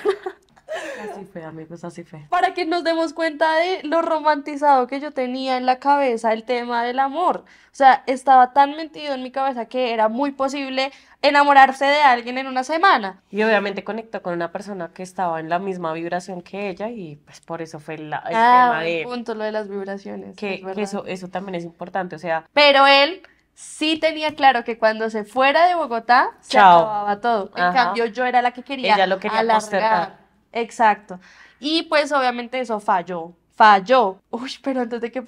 Así fue, amigos, así fue. Para que nos demos cuenta de lo romantizado que yo tenía en la cabeza el tema del amor. O sea, estaba tan metido en mi cabeza que era muy posible enamorarse de alguien en una semana. Y obviamente conectó con una persona que estaba en la misma vibración que ella y pues por eso fue el ah, tema de... punto, lo de las vibraciones. Que, que eso, eso también es importante, o sea... Pero él sí tenía claro que cuando se fuera de Bogotá se acababa todo. En cambio, yo era la que quería, Ella lo quería alargar. Postergar. Exacto. Y pues obviamente eso falló. Falló. Uy, pero antes de que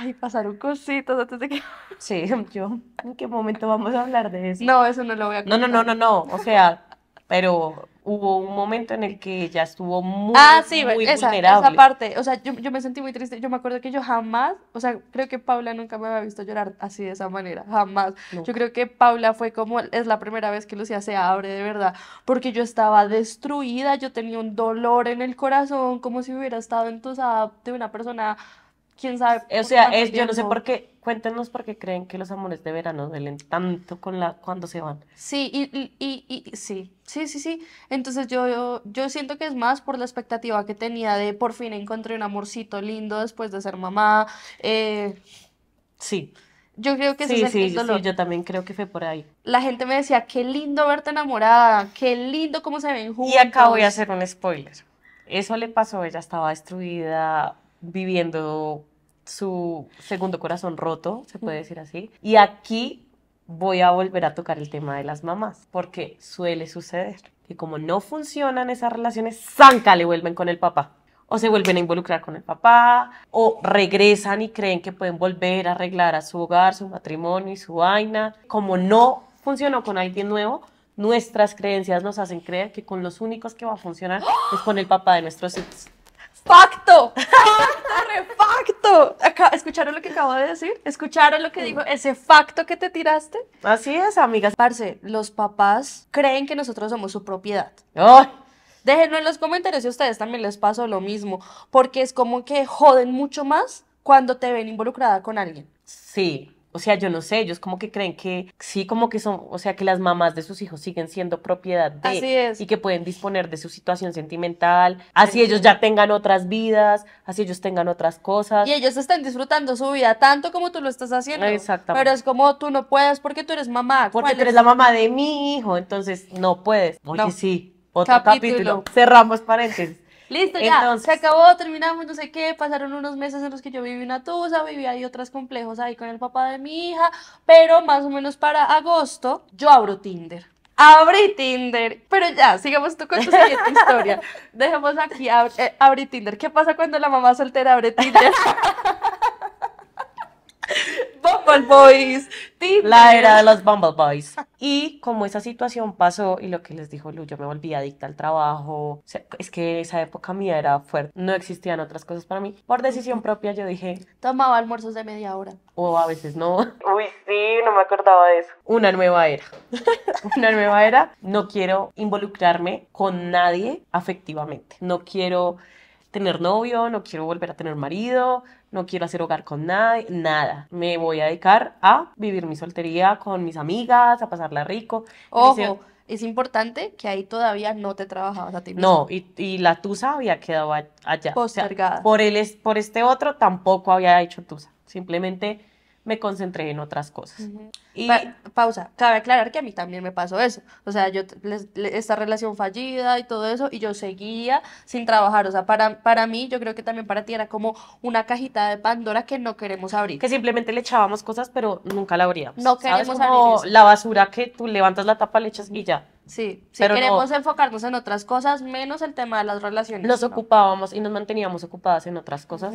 Ay, pasaron cositas antes de que. Sí, <laughs> yo. ¿En qué momento vamos a hablar de eso? No, eso no lo voy a No, no, no, no, no. O sea, pero hubo un momento en el que ella estuvo muy, ah, sí, muy esa, parte, o sea, yo, yo, me sentí muy triste. Yo me acuerdo que yo jamás, o sea, creo que Paula nunca me había visto llorar así de esa manera, jamás. Yo creo que Paula fue como, es la primera vez que Lucía se abre de verdad, porque yo estaba destruida, yo tenía un dolor en el corazón, como si hubiera estado entusada de una persona quién sabe. O sea, yo no sé por qué, cuéntenos por qué creen que los amores de verano duelen tanto con la, cuando se van. Sí, y, y, y, sí, sí, sí, sí. Entonces yo, yo, siento que es más por la expectativa que tenía de por fin encontré un amorcito lindo después de ser mamá. Eh, sí. Yo creo que ese sí, es sí, Sí, yo también creo que fue por ahí. La gente me decía, qué lindo verte enamorada, qué lindo cómo se ven juntos. Y acá voy a hacer un spoiler. Eso le pasó, ella estaba destruida, viviendo su segundo corazón roto, se puede decir así. Y aquí voy a volver a tocar el tema de las mamás, porque suele suceder que como no funcionan esas relaciones, zanca le vuelven con el papá. O se vuelven a involucrar con el papá, o regresan y creen que pueden volver a arreglar a su hogar, su matrimonio y su vaina. Como no funcionó con alguien nuevo, nuestras creencias nos hacen creer que con los únicos que va a funcionar es con el papá de nuestros hijos. Facto, facto, refacto. ¿Escucharon lo que acabo de decir? ¿Escucharon lo que dijo Ese facto que te tiraste. Así es, amigas. Parce, los papás creen que nosotros somos su propiedad. ¡Oh! Déjenlo en los comentarios si a ustedes también les pasó lo mismo, porque es como que joden mucho más cuando te ven involucrada con alguien. Sí, o sea, yo no sé, ellos como que creen que sí, como que son, o sea, que las mamás de sus hijos siguen siendo propiedad de y que pueden disponer de su situación sentimental, así ellos ya tengan otras vidas, así ellos tengan otras cosas. Y ellos están disfrutando su vida tanto como tú lo estás haciendo. Exactamente. Pero es como tú no puedes porque tú eres mamá. Porque tú eres la mamá de mi hijo, entonces no puedes. Oye, sí, otro capítulo. Cerramos paréntesis. Listo, ya. se acabó, terminamos, no sé qué. Pasaron unos meses en los que yo viví una tusa, viví ahí otros complejos ahí con el papá de mi hija. Pero más o menos para agosto, yo abro Tinder. Abrí Tinder. Pero ya, sigamos tú con tu siguiente historia. <laughs> Dejemos aquí, ab eh, abrí Tinder. ¿Qué pasa cuando la mamá soltera abre Tinder? <laughs> Bumble Boys. La era de los Bumble Boys. Y como esa situación pasó y lo que les dijo Lu, yo me volví adicta al trabajo. es que esa época mía era fuerte. No existían otras cosas para mí. Por decisión propia yo dije... Tomaba almuerzos de media hora. O a veces no. Uy, sí, no me acordaba de eso. Una nueva era. <laughs> Una nueva era. No quiero involucrarme con nadie afectivamente. No quiero tener novio, no quiero volver a tener marido, no quiero hacer hogar con nadie, nada. Me voy a dedicar a vivir mi soltería con mis amigas, a pasarla rico. Ojo, es importante que ahí todavía no te trabajabas a ti No, y, y, la tusa había quedado allá. Postergada. por, el, por este otro tampoco había hecho tusa. Simplemente me concentré en otras cosas. y... pausa, cabe aclarar que a mí también me pasó eso. O sea, yo esta relación fallida y todo eso, y yo seguía sin trabajar. O sea, para, para mí, yo creo que también para ti era como una cajita de Pandora que no queremos abrir. Que simplemente le echábamos cosas, pero nunca la abríamos. No queremos ¿Sabes? Como abrir la basura que tú levantas la tapa, le echas y ya. Sí, sí queremos enfocarnos en otras cosas, menos el tema de las relaciones. Nos ocupábamos y nos manteníamos ocupadas en otras cosas.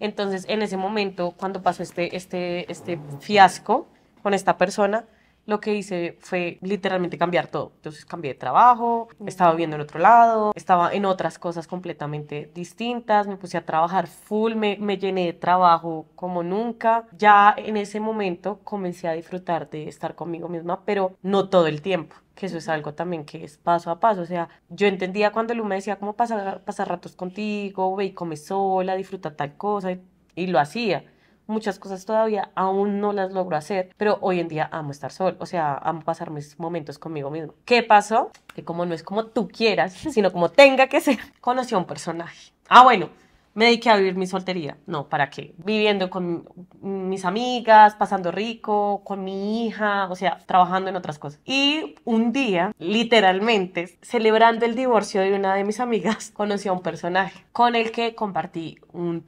Entonces, en ese momento, cuando pasó este, este, este, fiasco con esta persona, lo que hice fue literalmente cambiar todo. Entonces cambié de trabajo, estaba viendo en otro lado, estaba en otras cosas completamente distintas, me puse a trabajar full, me, llené de trabajo como nunca. Ya en ese momento comencé a disfrutar de estar conmigo misma, pero no todo el tiempo que eso es algo también que es paso a paso. O sea, yo entendía cuando Lu me decía, ¿cómo pasar, pasar ratos contigo? Ve y come sola, disfruta tal cosa, y, lo hacía. Muchas cosas todavía aún no las logro hacer, pero hoy en día amo estar solo o sea, amo pasar mis momentos conmigo mismo. ¿Qué pasó? Que como no es como tú quieras, sino como tenga que ser, conocí a un personaje. Ah, bueno, me dediqué a vivir mi soltería. No, ¿para qué? Viviendo con mis amigas, pasando rico, con mi hija, o sea, trabajando en otras cosas. Y un día, literalmente, celebrando el divorcio de una de mis amigas, <laughs> conocí a un personaje con el que compartí un,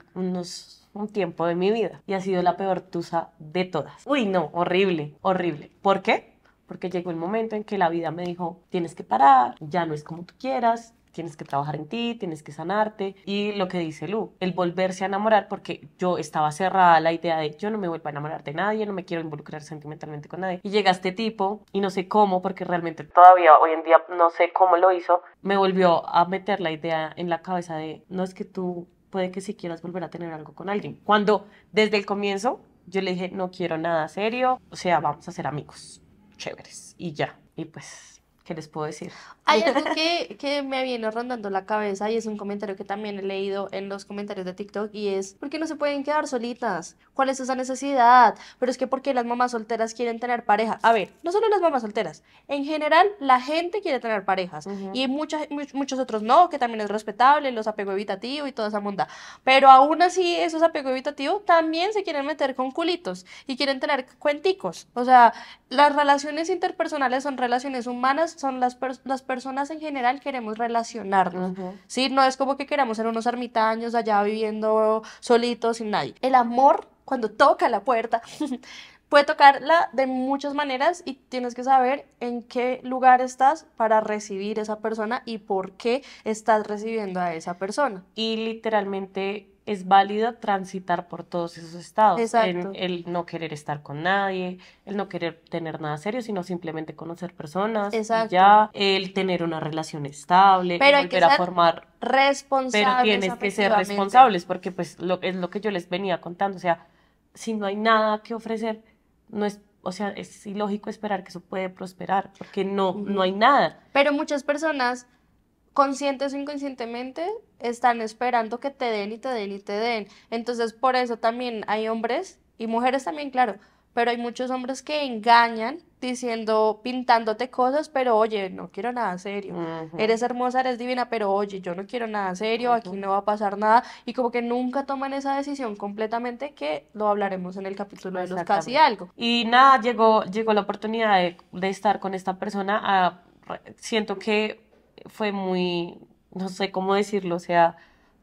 tiempo de mi vida y ha sido la peor tusa de todas. Uy, no, horrible, horrible. ¿Por qué? porque llegó el momento en que la vida me dijo, tienes que parar, ya no es como tú quieras, tienes que trabajar en ti, tienes que sanarte. Y lo que dice Lu, el volverse a enamorar, porque yo estaba cerrada a la idea de yo no me vuelvo a enamorar de nadie, no me quiero involucrar sentimentalmente con nadie. Y llega este tipo, y no sé cómo, porque realmente todavía hoy en día no sé cómo lo hizo, me volvió a meter la idea en la cabeza de no es que tú puede que si quieras volver a tener algo con alguien. Cuando desde el comienzo yo le dije, no quiero nada serio, o sea, vamos a ser amigos chéveres y ya. Y pues ¿Qué les puedo decir? Hay algo <laughs> que, me viene rondando la cabeza y es un comentario que también he leído en los comentarios de TikTok y es, ¿por qué no se pueden quedar solitas? ¿Cuál es esa necesidad? Pero es que porque las mamás solteras quieren tener pareja. A ver, no solo las mamás solteras, en general la gente quiere tener parejas y muchas, muchos otros no, que también es respetable, los apego evitativo y toda esa monda. Pero aún así esos apego evitativo también se quieren meter con culitos y quieren tener cuenticos. O sea, las relaciones interpersonales son relaciones humanas son las, las personas en general queremos relacionarnos, ¿sí? No es como que queramos ser unos ermitaños allá viviendo solitos, sin nadie. El amor, cuando toca la puerta, <laughs> puede tocarla de muchas maneras y tienes que saber en qué lugar estás para recibir a esa persona y por qué estás recibiendo a esa persona. Y literalmente es válido transitar por todos esos estados. el no querer estar con nadie, el no querer tener nada serio, sino simplemente conocer personas. y Ya, el tener una relación estable, pero que a formar. Responsables. Pero tienes que ser responsables, porque pues lo, es lo que yo les venía contando. O sea, si no hay nada que ofrecer, no es o sea, es ilógico esperar que eso puede prosperar, porque no, no hay nada. Pero muchas personas conscientes o inconscientemente están esperando que te den y te den y te den. Entonces, por eso también hay hombres y mujeres también, claro, pero hay muchos hombres que engañan diciendo, pintándote cosas, pero oye, no quiero nada serio. Eres hermosa, eres divina, pero oye, yo no quiero nada serio, aquí no va a pasar nada. Y como que nunca toman esa decisión completamente, que lo hablaremos en el capítulo de los casi algo. Y nada, llegó, llegó la oportunidad de, estar con esta persona. siento que fue muy, no sé cómo decirlo, o sea,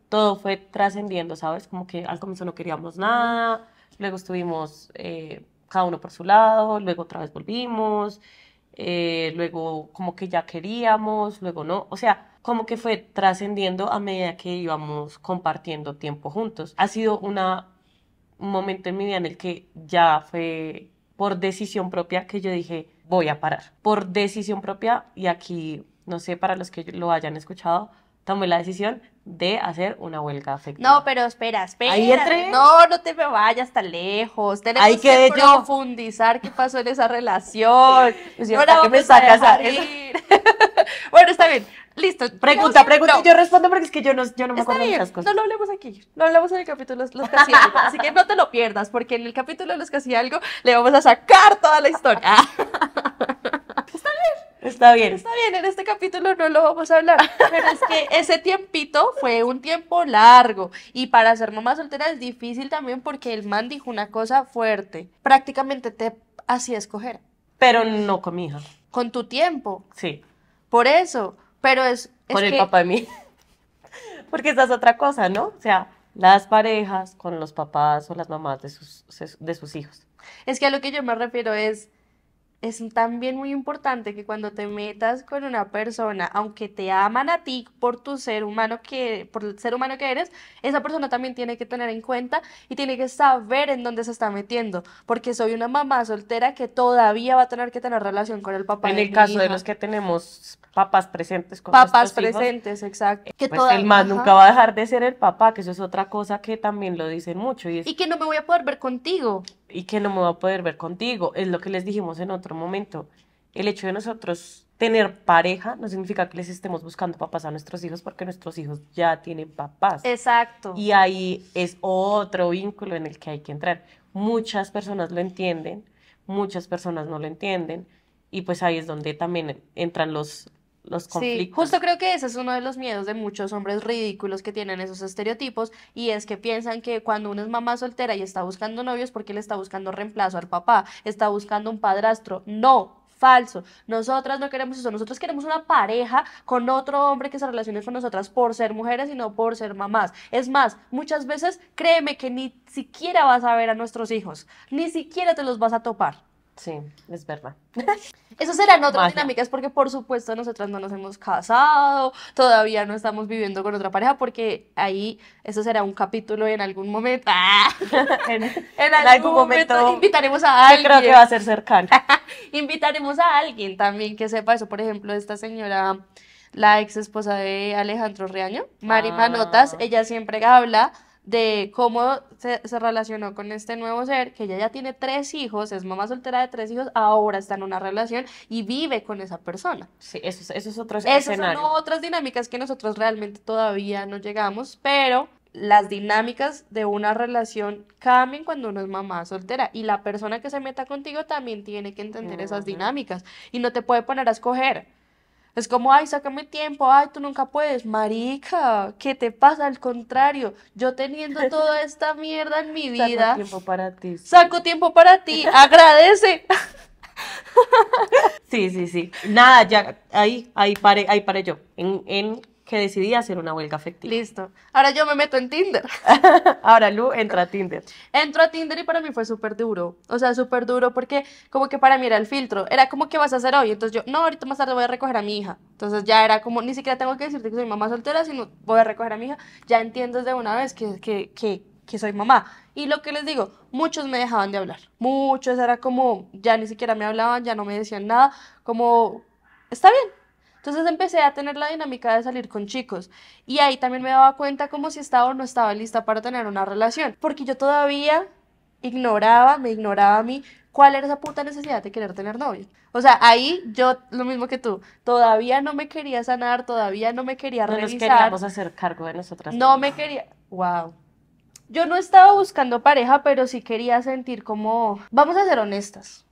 todo fue trascendiendo, ¿sabes? Como que al comienzo no queríamos nada, luego estuvimos eh, cada uno por su lado, luego otra vez volvimos, eh, luego como que ya queríamos, luego no, o sea, como que fue trascendiendo a medida que íbamos compartiendo tiempo juntos. Ha sido un momento en mi vida en el que ya fue por decisión propia que yo dije, voy a parar, por decisión propia y aquí no sé, para los que lo hayan escuchado, tomé la decisión de hacer una huelga afectiva. No, pero espera, espera. Ahí No, no te me vayas tan lejos. Tenemos que profundizar qué pasó en esa relación. bueno, <laughs> qué me sacas a <laughs> bueno, está bien. Listo. Pregunta, pregunta. Yo respondo porque es que yo no, yo no me acuerdo de las cosas. No lo hablemos aquí. No hablamos en el capítulo Los, los Casi Algo. Así que no te lo pierdas porque en el capítulo de Los Casi Algo le vamos a sacar toda la historia. <laughs> Está bien. Está bien, en este capítulo no lo vamos a hablar. Pero es que <laughs> ese tiempito fue un tiempo largo. Y para ser mamá soltera es difícil también porque el man dijo una cosa fuerte. Prácticamente te hacía escoger. Pero no con mi hija. Con tu tiempo. Sí. Por eso. Pero es. Por el papá de mí. <laughs> porque esa es otra cosa, ¿no? O sea, las parejas con los papás o las mamás de sus, de sus hijos. Es que a lo que yo me refiero es es también muy importante que cuando te metas con una persona, aunque te aman a ti por tu ser humano que, por el ser humano que eres, esa persona también tiene que tener en cuenta y tiene que saber en dónde se está metiendo, porque soy una mamá soltera que todavía va a tener que tener relación con el papá. En el caso de los que tenemos papás presentes con papás presentes, exacto. Que pues, el más nunca va a dejar de ser el papá, que eso es otra cosa que también lo dicen mucho y que no me voy a poder ver contigo y que no me va a poder ver contigo. Es lo que les dijimos en otro momento. El hecho de nosotros tener pareja no significa que les estemos buscando papás a nuestros hijos porque nuestros hijos ya tienen papás. Exacto. Y ahí es otro vínculo en el que hay que entrar. Muchas personas lo entienden, muchas personas no lo entienden y pues ahí es donde también entran los, los conflictos. Sí, justo creo que ese es uno de los miedos de muchos hombres ridículos que tienen esos estereotipos y es que piensan que cuando uno es mamá soltera y está buscando novios porque le está buscando reemplazo al papá, está buscando un padrastro. No, falso. Nosotras no queremos eso, nosotros queremos una pareja con otro hombre que se relacione con nosotras por ser mujeres y no por ser mamás. Es más, muchas veces créeme que ni siquiera vas a ver a nuestros hijos, ni siquiera te los vas a topar. Sí, es verdad. <laughs> Esas serán otras dinámicas porque por supuesto nosotras no nos hemos casado, todavía no estamos viviendo con otra pareja porque ahí eso será un capítulo y en algún momento... <laughs> en, algún, momento, invitaremos a alguien. creo que va a ser cercano. <laughs> invitaremos a alguien también que sepa eso. Por ejemplo, esta señora, la ex esposa de Alejandro Reaño, Mari Notas, ah. Manotas, ella siempre habla de cómo se, relacionó con este nuevo ser, que ella ya tiene tres hijos, es mamá soltera de tres hijos, ahora está en una relación y vive con esa persona. Sí, eso, es, eso es Esas son otras dinámicas que nosotros realmente todavía no llegamos, pero las dinámicas de una relación cambian cuando uno es mamá soltera y la persona que se meta contigo también tiene que entender esas dinámicas y no te puede poner a escoger es como, ay, sácame tiempo, ay, tú nunca puedes. Marica, ¿qué te pasa? Al contrario, yo teniendo toda <laughs> esta mierda en mi vida. Saco tiempo para ti. Saco tiempo para ti, agradece. <laughs> Sí, sí, sí. Nada, ya, ahí, ahí paré, ahí paré yo. En, en que decidí hacer una huelga afectiva. Listo. Ahora yo me meto en Tinder. <laughs> Ahora Lu entra a Tinder. Entro a Tinder y para mí fue súper duro. O sea, súper duro porque como que para mí era el filtro. Era como, que vas a hacer hoy? Entonces yo, no, ahorita más tarde voy a recoger a mi hija. Entonces ya era como, ni siquiera tengo que decirte que soy mamá soltera, sino voy a recoger a mi hija. Ya entiendes de una vez que, que, que, que soy mamá. Y lo que les digo, muchos me dejaban de hablar. Muchos era como, ya ni siquiera me hablaban, ya no me decían nada. Como, está bien, entonces empecé a tener la dinámica de salir con chicos y ahí también me daba cuenta como si estaba o no estaba lista para tener una relación, porque yo todavía ignoraba, me ignoraba a mí, cuál era esa puta necesidad de querer tener novio. O sea, ahí yo, lo mismo que tú, todavía no me quería sanar, todavía no me quería revisar. No nos queríamos hacer cargo de nosotras. No me quería, wow. Yo no estaba buscando pareja, pero sí quería sentir como, vamos a ser honestas,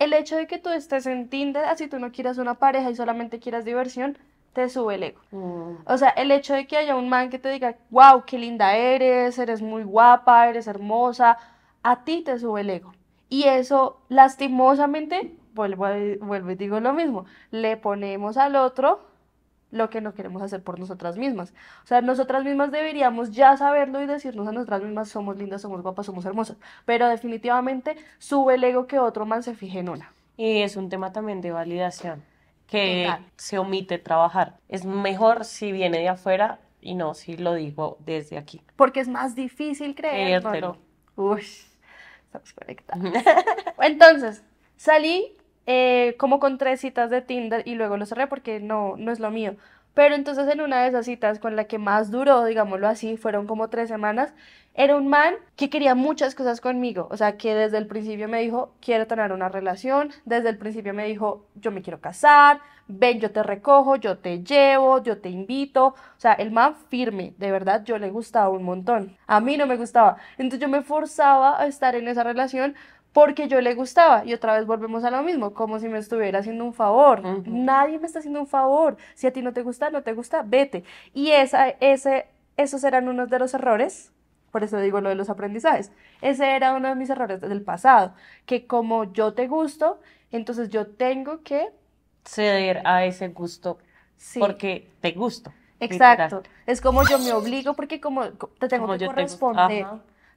el hecho de que tú estés en Tinder, así tú no quieras una pareja y solamente quieras diversión, te sube el ego. Mm. O sea, el hecho de que haya un man que te diga, wow, qué linda eres, eres muy guapa, eres hermosa, a ti te sube el ego. Y eso, lastimosamente, vuelvo, vuelvo y digo lo mismo, le ponemos al otro lo que no queremos hacer por nosotras mismas. O sea, nosotras mismas deberíamos ya saberlo y decirnos a nosotras mismas somos lindas, somos guapas, somos hermosas. Pero definitivamente sube el ego que otro man se fije en una. Y es un tema también de validación que se omite trabajar. Es mejor si viene de afuera y no si lo digo desde aquí. Porque es más difícil creerlo. Uy, estamos conectados. <laughs> Entonces, salí eh, como con tres citas de Tinder y luego lo cerré porque no, no es lo mío. Pero entonces en una de esas citas con la que más duró, digámoslo así, fueron como tres semanas, era un man que quería muchas cosas conmigo. O sea, que desde el principio me dijo, quiero tener una relación, desde el principio me dijo, yo me quiero casar, ven, yo te recojo, yo te llevo, yo te invito. O sea, el man firme, de verdad, yo le gustaba un montón. A mí no me gustaba. Entonces yo me forzaba a estar en esa relación porque yo le gustaba. Y otra vez volvemos a lo mismo, como si me estuviera haciendo un favor. Nadie me está haciendo un favor. Si a ti no te gusta, no te gusta, vete. Y esa, ese, esos eran unos de los errores. Por eso digo lo de los aprendizajes. Ese era uno de mis errores del pasado, que como yo te gusto, entonces yo tengo que ceder a ese gusto porque te gusto. Exacto. Es como yo me obligo porque como te tengo que corresponder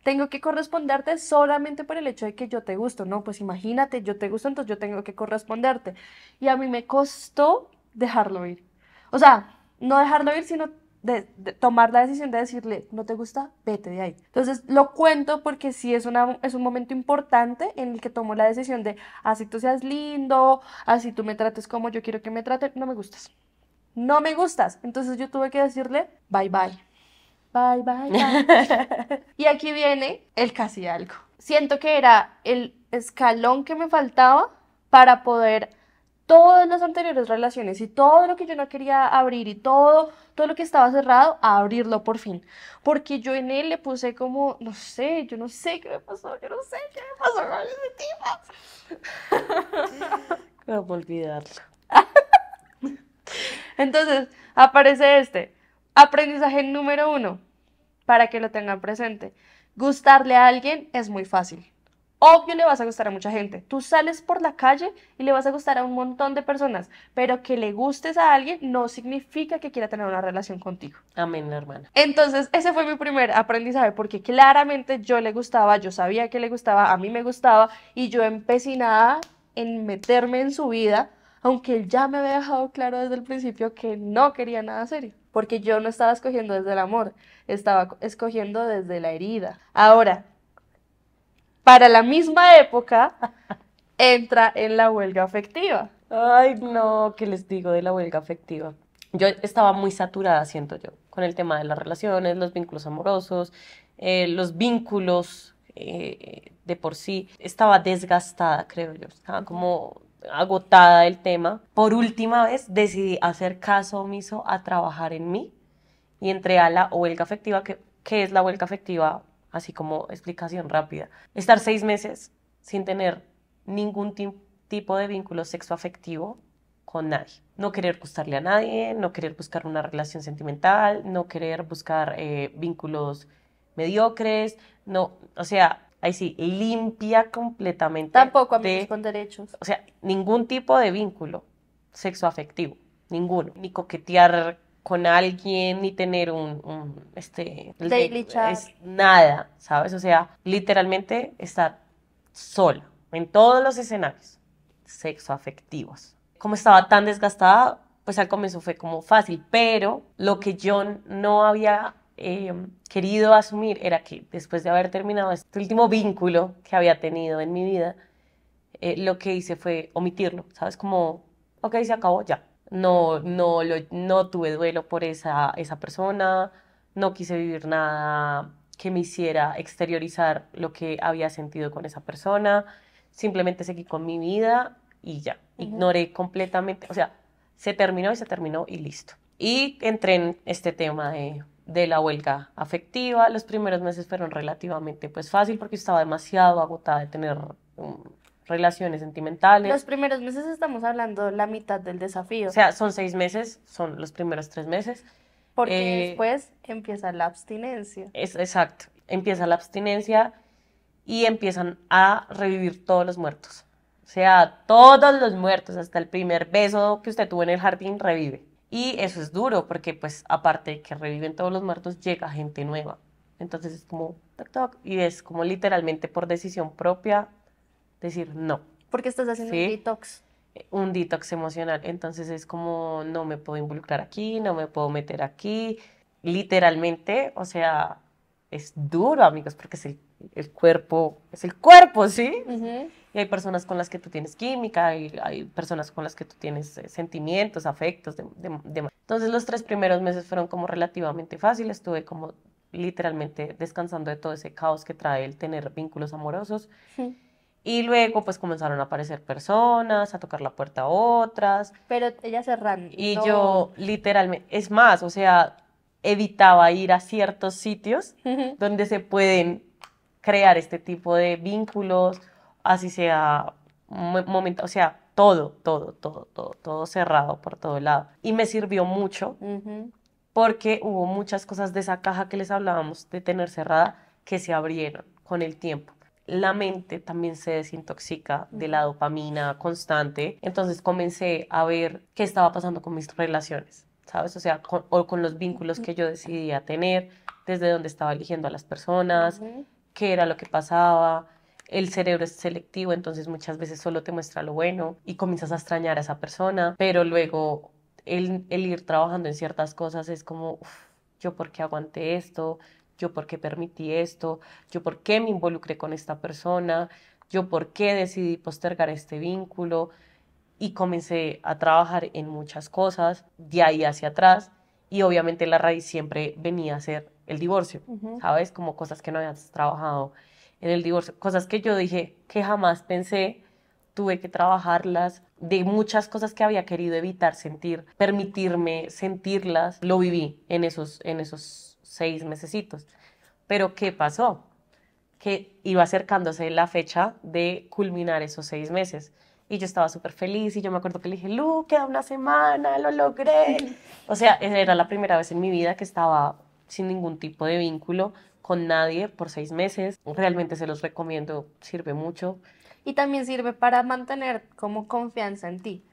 tengo que corresponderte solamente por el hecho de que yo te gusto, ¿no? Pues imagínate, yo te gusto, entonces yo tengo que corresponderte. Y a mí me costó dejarlo ir. O sea, no dejarlo ir, sino de, tomar la decisión de decirle, no te gusta, vete de ahí. Entonces lo cuento porque sí es, una, es un momento importante en el que tomo la decisión de, así tú seas lindo, así tú me trates como yo quiero que me trate, no me gustas. No me gustas. Entonces yo tuve que decirle, bye bye bye, bye, <laughs> y aquí viene el casi algo. Siento que era el escalón que me faltaba para poder todas las anteriores relaciones y todo lo que yo no quería abrir y todo, todo lo que estaba cerrado, abrirlo por fin. Porque yo en él le puse como, no sé, yo no sé qué me pasó, yo no sé qué me pasó con ese tipo. a <laughs> olvidarlo. <laughs> Entonces, aparece este. Aprendizaje número uno, para que lo tengan presente. Gustarle a alguien es muy fácil. Obvio le vas a gustar a mucha gente. Tú sales por la calle y le vas a gustar a un montón de personas, pero que le gustes a alguien no significa que quiera tener una relación contigo. Amén, hermana. Entonces, ese fue mi primer aprendizaje, porque claramente yo le gustaba, yo sabía que le gustaba, a mí me gustaba, y yo empecinada en meterme en su vida, aunque él ya me había dejado claro desde el principio que no quería nada serio porque yo no estaba escogiendo desde el amor, estaba escogiendo desde la herida. Ahora, para la misma época, <laughs> entra en la huelga afectiva. Ay, no, ¿qué les digo de la huelga afectiva? Yo estaba muy saturada, siento yo, con el tema de las relaciones, los vínculos amorosos, eh, los vínculos eh, de por sí. Estaba desgastada, creo yo. Estaba como agotada del tema, por última vez decidí hacer caso omiso a trabajar en mí y entré a la huelga afectiva, que, es la huelga afectiva, así como explicación rápida. Estar seis meses sin tener ningún tipo de vínculo afectivo con nadie. No querer gustarle a nadie, no querer buscar una relación sentimental, no querer buscar eh, vínculos mediocres, no, o sea, ahí sí, limpia completamente. Tampoco amigos con derechos. O sea, ningún tipo de vínculo afectivo, ninguno. Ni coquetear con alguien, ni tener un, este, nada, ¿sabes? O sea, literalmente estar sola en todos los escenarios afectivos. Como estaba tan desgastada, pues al comienzo fue como fácil, pero lo que yo no había Em, querido asumir era que después de haber terminado este último vínculo que había tenido en mi vida, eh, lo que hice fue omitirlo, ¿sabes? Como, ok, se acabó, ya. No, no, lo, no tuve duelo por esa, esa persona, no quise vivir nada que me hiciera exteriorizar lo que había sentido con esa persona, simplemente seguí con mi vida y ya, ignoré completamente, o sea, se terminó y se terminó y listo. Y entré en este tema de de la huelga afectiva. Los primeros meses fueron relativamente pues fácil porque estaba demasiado agotada de tener um, relaciones sentimentales. Los primeros meses estamos hablando la mitad del desafío. O sea, son seis meses, son los primeros tres meses. Porque eh, después empieza la abstinencia. Es, exacto, empieza la abstinencia y empiezan a revivir todos los muertos. O sea, todos los muertos, hasta el primer beso que usted tuvo en el jardín, revive. Y eso es duro porque pues aparte de que reviven todos los muertos, llega gente nueva. Entonces es como, toc, y es como literalmente por decisión propia decir no. Porque estás haciendo un detox. Un detox emocional. Entonces es como, no me puedo involucrar aquí, no me puedo meter aquí. Literalmente, o sea, es duro, amigos, porque es el el cuerpo es el cuerpo, ¿sí? Y hay personas con las que tú tienes química, hay, hay personas con las que tú tienes eh, sentimientos, afectos, demás. Entonces los tres primeros meses fueron como relativamente fáciles, estuve como literalmente descansando de todo ese caos que trae el tener vínculos amorosos. Y luego pues comenzaron a aparecer personas, a tocar la puerta a otras. Pero ellas cerraron. Y yo literalmente, es más, o sea, evitaba ir a ciertos sitios donde se pueden crear este tipo de vínculos, así sea momento, o sea, todo, todo, todo, todo, todo cerrado por todo lado. Y me sirvió mucho porque hubo muchas cosas de esa caja que les hablábamos de tener cerrada que se abrieron con el tiempo. La mente también se desintoxica de la dopamina constante, entonces comencé a ver qué estaba pasando con mis relaciones, ¿sabes? O sea, con, o con los vínculos que yo decidía tener, desde dónde estaba eligiendo a las personas, qué era lo que pasaba. El cerebro es selectivo, entonces muchas veces solo te muestra lo bueno y comienzas a extrañar a esa persona, pero luego el, ir trabajando en ciertas cosas es como, yo por qué aguanté esto, yo por qué permití esto, yo por qué me involucré con esta persona, yo por qué decidí postergar este vínculo y comencé a trabajar en muchas cosas de ahí hacia atrás y obviamente la raíz siempre venía a ser el divorcio, ¿sabes? Como cosas que no habías trabajado en el divorcio, cosas que yo dije que jamás pensé, tuve que trabajarlas, de muchas cosas que había querido evitar sentir, permitirme sentirlas, lo viví en esos, en esos seis mesecitos. Pero ¿qué pasó? Que iba acercándose la fecha de culminar esos seis meses. Y yo estaba súper feliz y yo me acuerdo que le dije, Lu, queda una semana, lo logré. <laughs> O sea, era la primera vez en mi vida que estaba sin ningún tipo de vínculo con nadie por seis meses. Realmente se los recomiendo, sirve mucho. Y también sirve para mantener como confianza en ti,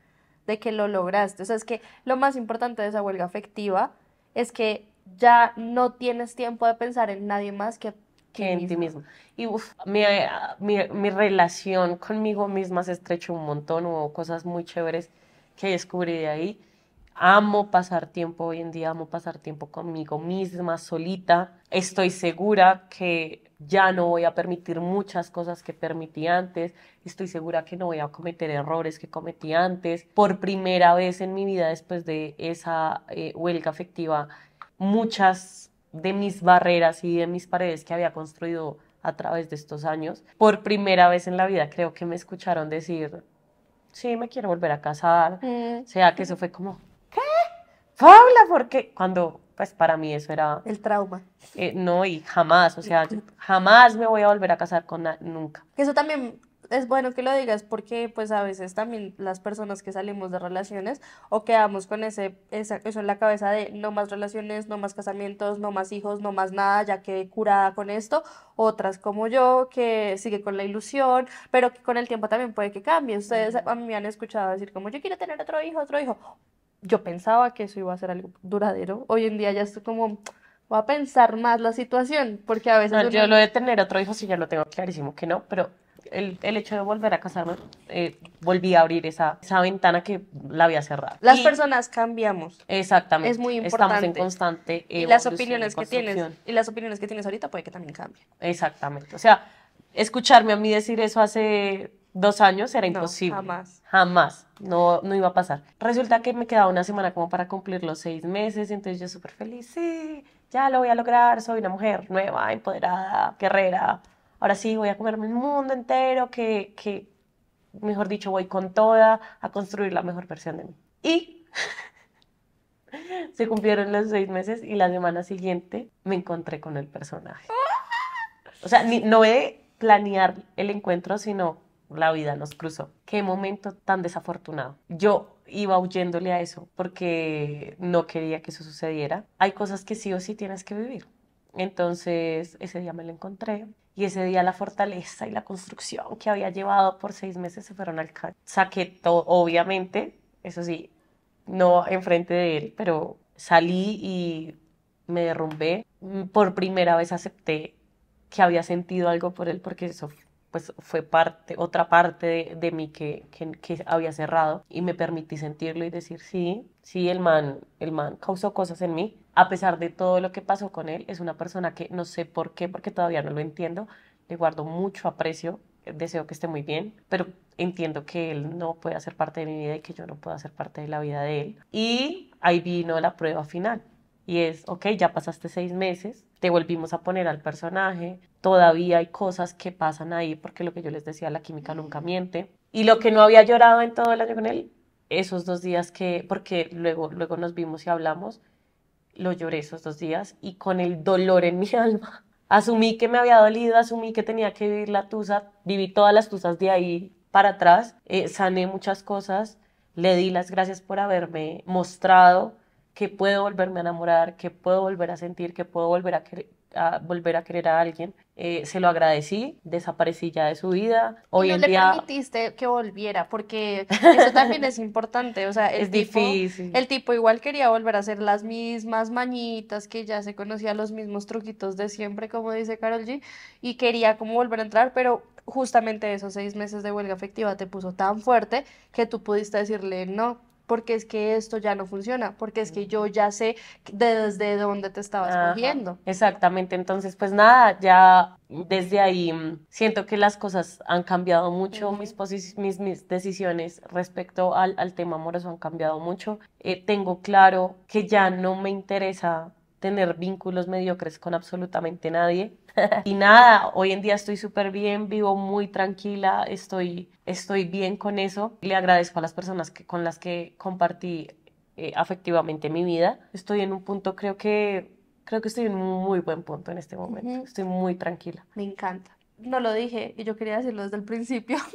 de que lo lograste. O sea, es que lo más importante de esa huelga afectiva es que ya no tienes tiempo de pensar en nadie más que en ti mismo Y mi, mi, relación conmigo misma se estrechó un montón, hubo cosas muy chéveres que descubrí de ahí. Amo pasar tiempo hoy en día, amo pasar tiempo conmigo misma, solita. Estoy segura que ya no voy a permitir muchas cosas que permití antes, estoy segura que no voy a cometer errores que cometí antes. Por primera vez en mi vida después de esa eh, huelga afectiva, muchas de mis barreras y de mis paredes que había construido a través de estos años, por primera vez en la vida creo que me escucharon decir, sí, me quiero volver a casar, mm. o sea que eso fue como, Paula, porque cuando, pues para mí eso era... El trauma. Eh, no, y jamás, o sea, jamás me voy a volver a casar con nunca. Eso también es bueno que lo digas porque pues a veces también las personas que salimos de relaciones o quedamos con ese esa, eso en la cabeza de no más relaciones, no más casamientos, no más hijos, no más nada, ya que curada con esto, otras como yo que sigue con la ilusión, pero que con el tiempo también puede que cambie. Ustedes a mí me han escuchado decir como yo quiero tener otro hijo, otro hijo, yo pensaba que eso iba a ser algo duradero. Hoy en día ya estoy como, voy a pensar más la situación, porque a veces... Yo lo de tener otro hijo si ya lo tengo clarísimo que no, pero el, hecho de volver a casarme, eh, volví a abrir esa, ventana que la había cerrado. Las personas cambiamos. Exactamente. Es muy importante. Estamos en constante evolución, Y las opiniones que tienes, y las opiniones que tienes ahorita puede que también cambien. Exactamente. O sea, escucharme a mí decir eso hace dos años era imposible. jamás. Jamás. No, no iba a pasar. Resulta que me quedaba una semana como para cumplir los seis meses, entonces yo súper feliz, sí, ya lo voy a lograr, soy una mujer nueva, empoderada, guerrera. Ahora sí, voy a comerme el mundo entero, que, mejor dicho, voy con toda a construir la mejor versión de mí. Y <laughs> se cumplieron los seis meses y la semana siguiente me encontré con el personaje. O sea, ni, no he planear el encuentro, sino la vida nos cruzó. Qué momento tan desafortunado. Yo iba huyéndole a eso porque no quería que eso sucediera. Hay cosas que sí o sí tienes que vivir. Entonces ese día me lo encontré y ese día la fortaleza y la construcción que había llevado por seis meses se fueron al caño. Saqué todo, obviamente, eso sí, no enfrente de él, pero salí y me derrumbé. Mm, por primera vez acepté que había sentido algo por él porque eso pues fue parte, otra parte de, mí que, había cerrado y me permití sentirlo y decir, sí, sí, el man, el man causó cosas en mí, a pesar de todo lo que pasó con él, es una persona que no sé por qué, porque todavía no lo entiendo, le guardo mucho aprecio, eh, deseo que esté muy bien, pero entiendo que él no puede ser parte de mi vida y que yo no puedo ser parte de la vida de él. Y ahí vino la prueba final, y es, ok, ya pasaste seis meses, te volvimos a poner al personaje, todavía hay cosas que pasan ahí porque lo que yo les decía, la química nunca miente. Y lo que no había llorado en todo el año con él, esos dos días que, porque luego, luego nos vimos y hablamos, lo lloré esos dos días y con el dolor en mi <laughs> alma. Asumí que me había dolido, asumí que tenía que vivir la tusa, viví todas las tuzas de ahí para atrás, eh, sané muchas cosas, le di las gracias por haberme mostrado, que puedo volverme a enamorar, que puedo volver a sentir, que puedo volver a, a volver a querer a alguien. Eh, se lo agradecí, desaparecí ya de su vida. Hoy no le permitiste que volviera, porque eso también es importante. O sea, <laughs> es tipo, difícil. El tipo igual quería volver a hacer las mismas mañitas, que ya se conocía los mismos truquitos de siempre, como dice Carol G, y quería como volver a entrar, pero justamente esos seis meses de huelga afectiva te puso tan fuerte que tú pudiste decirle no porque es que esto ya no funciona, porque es que yo ya sé desde dónde te estabas cogiendo. Exactamente, entonces pues nada, ya desde ahí mm, siento que las cosas han cambiado mucho, mis, mis, decisiones respecto al, tema amoroso han cambiado mucho. Eh, tengo claro que ya no me interesa tener vínculos mediocres con absolutamente nadie. <laughs> y nada, hoy en día estoy súper bien, vivo muy tranquila, estoy, estoy bien con eso. Le agradezco a las personas que, con las que compartí eh, afectivamente mi vida. Estoy en un punto, creo que, creo que estoy en un muy buen punto en este momento. Estoy muy tranquila. Me encanta. No lo dije y yo quería decirlo desde el principio. <laughs>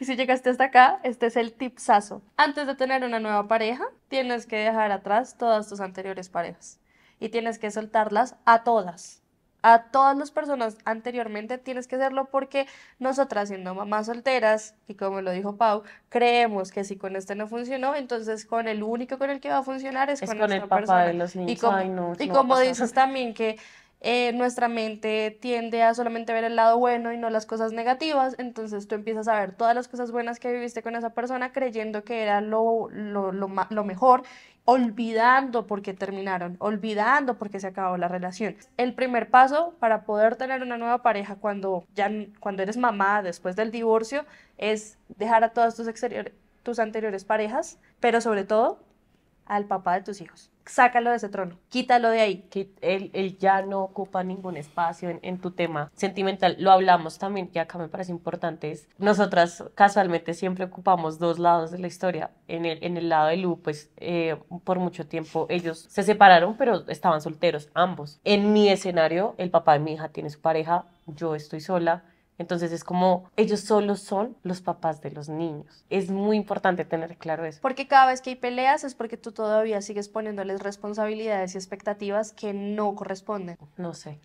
Y si llegaste hasta acá, este es el tipsazo. Antes de tener una nueva pareja, tienes que dejar atrás todas tus anteriores parejas. Y tienes que soltarlas a todas a todas las personas anteriormente, tienes que hacerlo porque nosotras siendo mamás solteras, y como lo dijo Pau, creemos que si con este no funcionó, entonces con el único con el que va a funcionar es, con, papá persona. de los niños. Y como, dices también que eh, nuestra mente tiende a solamente ver el lado bueno y no las cosas negativas, entonces tú empiezas a ver todas las cosas buenas que viviste con esa persona creyendo que era lo, lo, lo, lo mejor olvidando porque terminaron, olvidando porque se acabó la relación. El primer paso para poder tener una nueva pareja cuando ya cuando eres mamá después del divorcio es dejar a todas tus tus anteriores parejas, pero sobre todo al papá de tus hijos sácalo de ese trono, quítalo de ahí. Que él, ya no ocupa ningún espacio en, tu tema sentimental. Lo hablamos también, que acá me parece importante, nosotras casualmente siempre ocupamos dos lados de la historia. En el, en el lado de Lu, pues eh, por mucho tiempo ellos se separaron, pero estaban solteros, ambos. En mi escenario, el papá de mi hija tiene su pareja, yo estoy sola entonces es como ellos solo son los papás de los niños. Es muy importante tener claro eso. Porque cada vez que hay peleas es porque tú todavía sigues poniéndoles responsabilidades y expectativas que no corresponden. No sé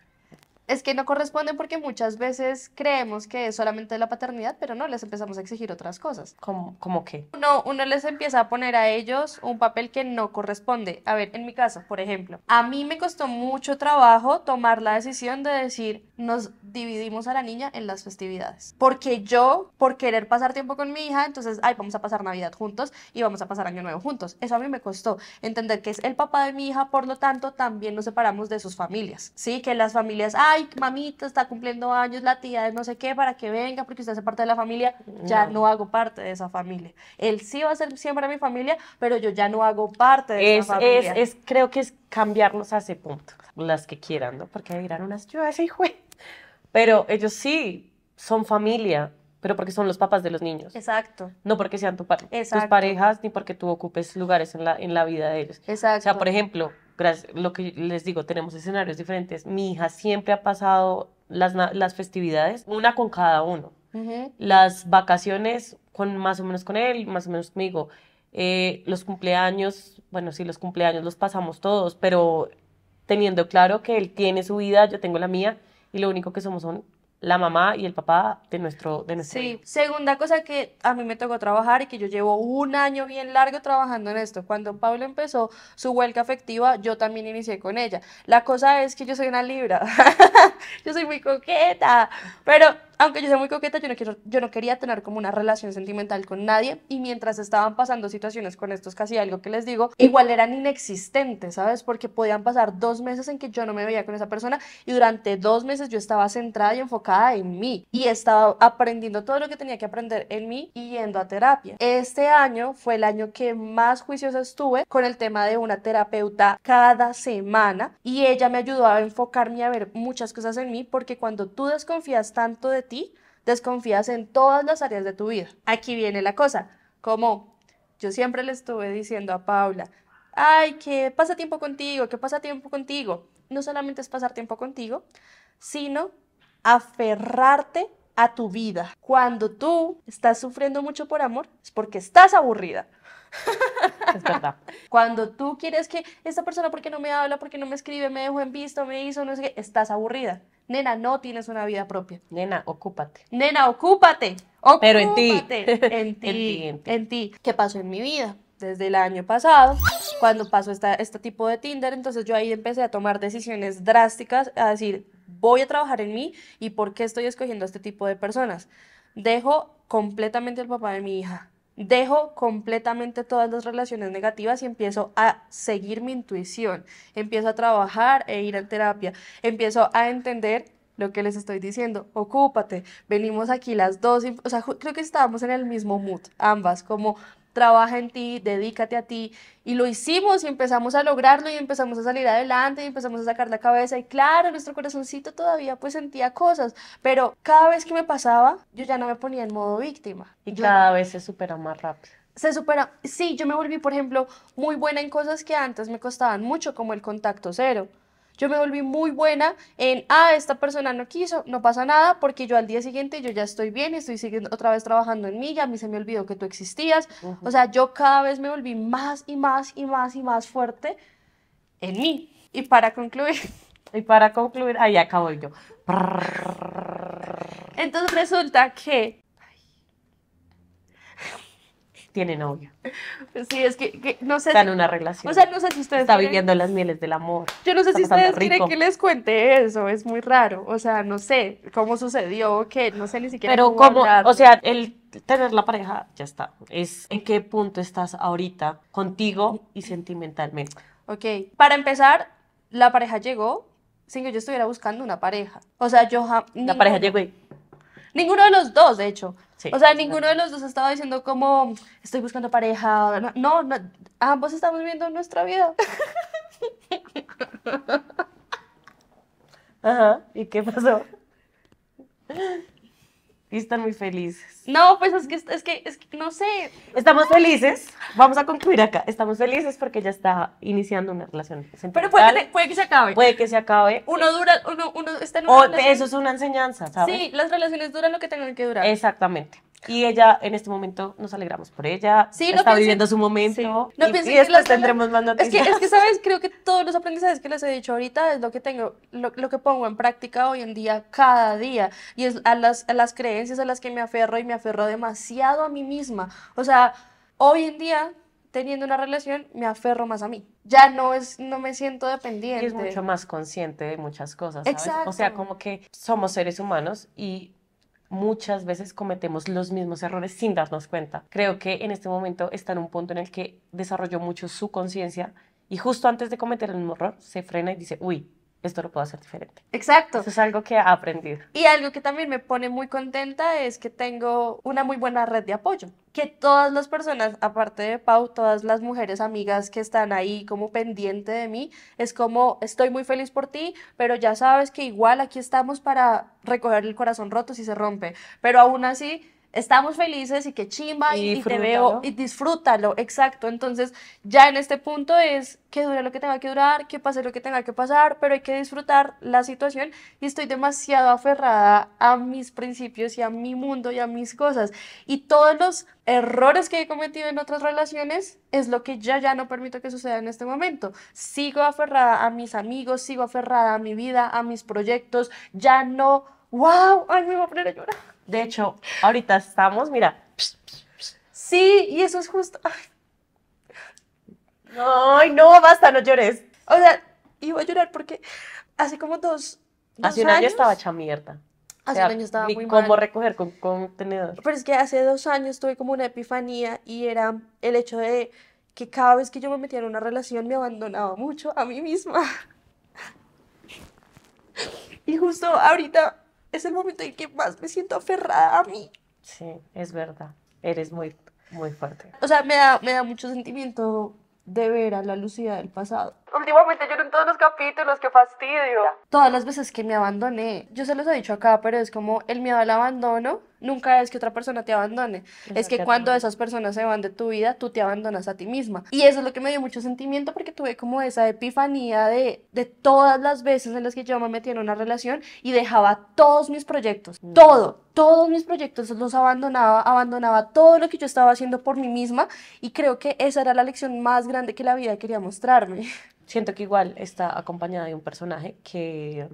es que no corresponden porque muchas veces creemos que es solamente la paternidad, pero no, les empezamos a exigir otras cosas. ¿Cómo, cómo qué? no uno les empieza a poner a ellos un papel que no corresponde. A ver, en mi caso, por ejemplo, a mí me costó mucho trabajo tomar la decisión de decir, nos dividimos a la niña en las festividades. Porque yo, por querer pasar tiempo con mi hija, entonces, ay, vamos a pasar Navidad juntos y vamos a pasar Año Nuevo juntos. Eso a mí me costó entender que es el papá de mi hija, por lo tanto, también nos separamos de sus familias. Sí, que las familias, ay, mamita, está cumpliendo años la tía de no sé qué para que venga porque usted hace parte de la familia, ya no, hago parte de esa familia. Él sí va a ser siempre mi familia, pero yo ya no hago parte de esa familia. Es, creo que es cambiarnos a ese punto, las que quieran, ¿no? Porque dirán unas, yo ese hijo. Pero ellos sí son familia, pero porque son los papás de los niños. Exacto. No porque sean tu tus parejas ni porque tú ocupes lugares en la, en la vida de ellos. Exacto. O sea, por ejemplo, lo que les digo, tenemos escenarios diferentes. Mi hija siempre ha pasado las, festividades, una con cada uno. Las vacaciones con más o menos con él, más o menos conmigo. Eh, los cumpleaños, bueno, sí, los cumpleaños los pasamos todos, pero teniendo claro que él tiene su vida, yo tengo la mía, y lo único que somos son la mamá y el papá de nuestro de Sí, segunda cosa que a mí me tocó trabajar y que yo llevo un año bien largo trabajando en esto. Cuando Pablo empezó su huelga afectiva, yo también inicié con ella. La cosa es que yo soy una libra. <laughs> yo soy muy coqueta, pero aunque yo sea muy coqueta, yo no, quiero, yo no quería tener como una relación sentimental con nadie y mientras estaban pasando situaciones con estos casi algo que les digo, igual eran inexistentes, ¿sabes? Porque podían pasar dos meses en que yo no me veía con esa persona y durante dos meses yo estaba centrada y enfocada en mí y estaba aprendiendo todo lo que tenía que aprender en mí y yendo a terapia. Este año fue el año que más juiciosa estuve con el tema de una terapeuta cada semana y ella me ayudó a enfocarme y a ver muchas cosas en mí porque cuando tú desconfías tanto de desconfías en todas las áreas de tu vida. Aquí viene la cosa, como yo siempre le estuve diciendo a Paula, ay, que pasa tiempo contigo, que pasa tiempo contigo. No solamente es pasar tiempo contigo, sino aferrarte a tu vida. Cuando tú estás sufriendo mucho por amor, es porque estás aburrida. Es verdad. Cuando tú quieres que esta persona, porque no me habla? porque no me escribe? ¿Me dejó en visto? ¿Me hizo? No sé qué. Estás aburrida. Nena, no tienes una vida propia. Nena, ocúpate. Nena, ocúpate. Pero en <laughs> ti. En ti. en ti. ¿Qué pasó en mi vida? Desde el año pasado, cuando pasó esta, este tipo de Tinder, entonces yo ahí empecé a tomar decisiones drásticas, a decir, voy a trabajar en mí y por qué estoy escogiendo a este tipo de personas. Dejo completamente el papá de mi hija dejo completamente todas las relaciones negativas y empiezo a seguir mi intuición, empiezo a trabajar e ir a terapia, empiezo a entender lo que les estoy diciendo, ocúpate, venimos aquí las dos, o sea, creo que estábamos en el mismo mood, ambas, como trabaja en ti, dedícate a ti. Y lo hicimos y empezamos a lograrlo y empezamos a salir adelante y empezamos a sacar la cabeza. Y claro, nuestro corazoncito todavía pues sentía cosas, pero cada vez que me pasaba, yo ya no me ponía en modo víctima. Y cada vez se supera más rápido. Se supera, sí, yo me volví, por ejemplo, muy buena en cosas que antes me costaban mucho, como el contacto cero. Yo me volví muy buena en, ah, esta persona no quiso, no pasa nada, porque yo al día siguiente yo ya estoy bien, estoy siguiendo otra vez trabajando en mí, ya a mí se me olvidó que tú existías. O sea, yo cada vez me volví más y más y más y más fuerte en mí. Y para concluir... <laughs> Y para concluir, ahí acabo yo. Entonces resulta que... <laughs> tiene novia. Pues sí, es que, no sé. Está en una relación. O sea, no sé si ustedes. Está viviendo las mieles del amor. Yo no sé si ustedes quieren que les cuente eso, es muy raro. O sea, no sé cómo sucedió, que no sé ni siquiera. Pero cómo. o sea, el tener la pareja ya está. Es en qué punto estás ahorita contigo y sentimentalmente. Ok, para empezar, la pareja llegó sin que yo estuviera buscando una pareja. O sea, yo. La pareja llegó y... Ninguno de los dos, de hecho o sea, ninguno de los dos estaba diciendo como, estoy buscando pareja. No, ambos estamos viendo nuestra vida. <laughs> Ajá, ¿y qué pasó? <laughs> Y están muy felices. No, pues es que, es que, es que no sé. Estamos felices. Vamos a concluir acá. Estamos felices porque ya está iniciando una relación. Pero puede que, puede que, se acabe. Puede que se acabe. Uno dura, uno, está en una Eso es una enseñanza, Sí, las relaciones duran lo que tengan que durar. Exactamente. Y ella, en este momento, nos alegramos por ella. Sí, está viviendo su momento. Sí. No y, y después que tendremos más noticias. Es que, ¿sabes? Creo que todos los aprendizajes que les he dicho ahorita es lo que tengo, lo, que pongo en práctica hoy en día, cada día. Y es a las, las creencias a las que me aferro y me aferro demasiado a mí misma. O sea, hoy en día teniendo una relación, me aferro más a mí. Ya no es, no me siento dependiente. Y es mucho más consciente de muchas cosas. ¿sabes? Exacto. O sea, como que somos seres humanos y muchas veces cometemos los mismos errores sin darnos cuenta. Creo que en este momento está en un punto en el que desarrolló mucho su conciencia y justo antes de cometer el mismo error se frena y dice, uy, esto lo puedo hacer diferente. Exacto. Eso es algo que he aprendido. Y algo que también me pone muy contenta es que tengo una muy buena red de apoyo. Que todas las personas, aparte de Pau, todas las mujeres amigas que están ahí como pendiente de mí, es como, estoy muy feliz por ti, pero ya sabes que igual aquí estamos para recoger el corazón roto si se rompe. Pero aún así, estamos felices y que chimba y, te veo y disfrútalo, exacto. Entonces, ya en este punto es que dure lo que tenga que durar, que pase lo que tenga que pasar, pero hay que disfrutar la situación y estoy demasiado aferrada a mis principios y a mi mundo y a mis cosas. Y todos los errores que he cometido en otras relaciones es lo que ya ya no permito que suceda en este momento. Sigo aferrada a mis amigos, sigo aferrada a mi vida, a mis proyectos, ya no, wow, ay, me voy a poner a llorar de hecho, ahorita estamos, mira. Sí, y eso es justo. Ay, no, basta, no llores. O sea, iba a llorar porque hace como dos. hace un año estaba chamierta. mierda. Hace un año estaba ni muy cómo recoger con contenedor. Pero es que hace dos años tuve como una epifanía y era el hecho de que cada vez que yo me metía en una relación me abandonaba mucho a mí misma. <laughs> Y justo ahorita es el momento en que más me siento aferrada a mí. Sí, es verdad. Eres muy, muy fuerte. O sea, me da, me da mucho sentimiento de ver a la Lucía del pasado. Últimamente lloro en todos los capítulos, qué fastidio. Todas las veces que me abandoné, yo se los he dicho acá, pero es como el miedo al abandono nunca es que otra persona te abandone. Es que cuando esas personas se van de tu vida, tú te abandonas a ti misma. Y eso es lo que me dio mucho sentimiento porque tuve como esa epifanía de, de todas las veces en las que yo me metía en una relación y dejaba todos mis proyectos, todo, todos mis proyectos los abandonaba, abandonaba todo lo que yo estaba haciendo por mí misma y creo que esa era la lección más grande que la vida quería mostrarme. <laughs> Siento que igual está acompañada de un personaje que,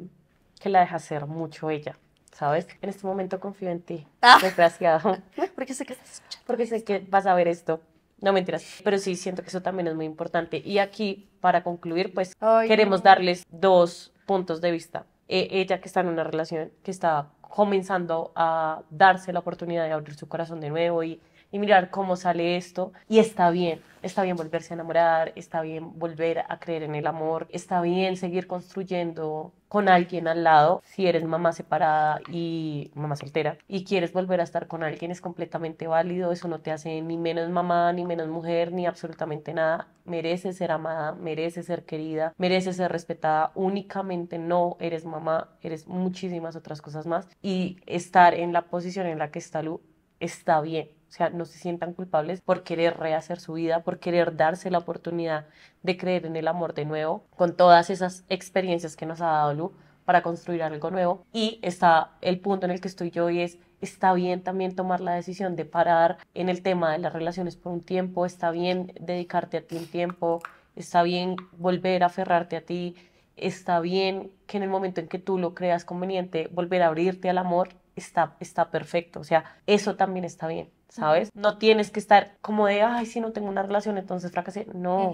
que la deja ser mucho ella ¿sabes? En este momento confío en ti, ah. desgraciado. <laughs> Porque sé que estás Porque sé que vas a ver esto. No mentiras, pero sí siento que eso también es muy importante. Y aquí, para concluir, pues queremos darles dos puntos de vista. Eh, ella que está en una relación, que está comenzando a darse la oportunidad de abrir su corazón de nuevo y y mirar cómo sale esto. Y está bien, está bien volverse a enamorar, está bien volver a creer en el amor, está bien seguir construyendo con alguien al lado. Si eres mamá separada y mamá soltera y quieres volver a estar con alguien es completamente válido, eso no te hace ni menos mamá, ni menos mujer, ni absolutamente nada. Mereces ser amada, mereces ser querida, mereces ser respetada. Únicamente no eres mamá, eres muchísimas otras cosas más. Y estar en la posición en la que está Lu está bien o sea, no se sientan culpables por querer rehacer su vida, por querer darse la oportunidad de creer en el amor de nuevo, con todas esas experiencias que nos ha dado Lu para construir algo nuevo. Y está el punto en el que estoy yo y es, está bien también tomar la decisión de parar en el tema de las relaciones por un tiempo, está bien dedicarte a ti un tiempo, está bien volver a aferrarte a ti, está bien que en el momento en que tú lo creas conveniente, volver a abrirte al amor, está, está perfecto. O sea, eso también está bien. ¿sabes? No tienes que estar como de, ay, si no tengo una relación, entonces fracasé. No,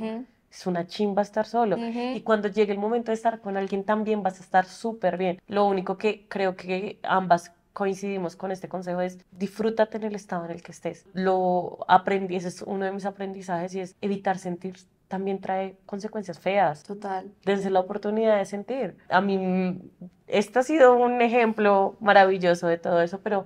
es una chimba estar solo. Y cuando llegue el momento de estar con alguien también vas a estar súper bien. Lo único que creo que ambas coincidimos con este consejo es disfrútate en el estado en el que estés. Lo aprendí, ese es uno de mis aprendizajes y es evitar sentir también trae consecuencias feas. Total. Dense la oportunidad de sentir. A mí, este ha sido un ejemplo maravilloso de todo eso, pero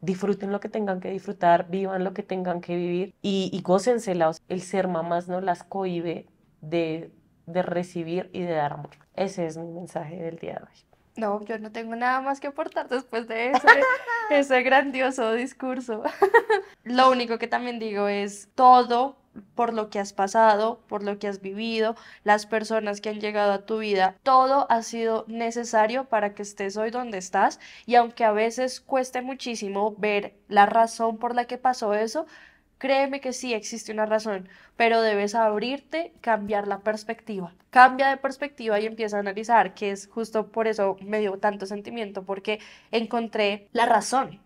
disfruten lo que tengan que disfrutar, vivan lo que tengan que vivir y, y gócensela. el ser mamás no las cohibe de, recibir y de dar amor. Ese es mi mensaje del día de hoy. No, yo no tengo nada más que aportar después de ese, <laughs> ese grandioso discurso. <laughs> Lo único que también digo es todo por lo que has pasado, por lo que has vivido, las personas que han llegado a tu vida. Todo ha sido necesario para que estés hoy donde estás y aunque a veces cueste muchísimo ver la razón por la que pasó eso, Créeme que sí existe una razón, pero debes abrirte, cambiar la perspectiva. Cambia de perspectiva y empieza a analizar, que es justo por eso me dio tanto sentimiento, porque encontré la razón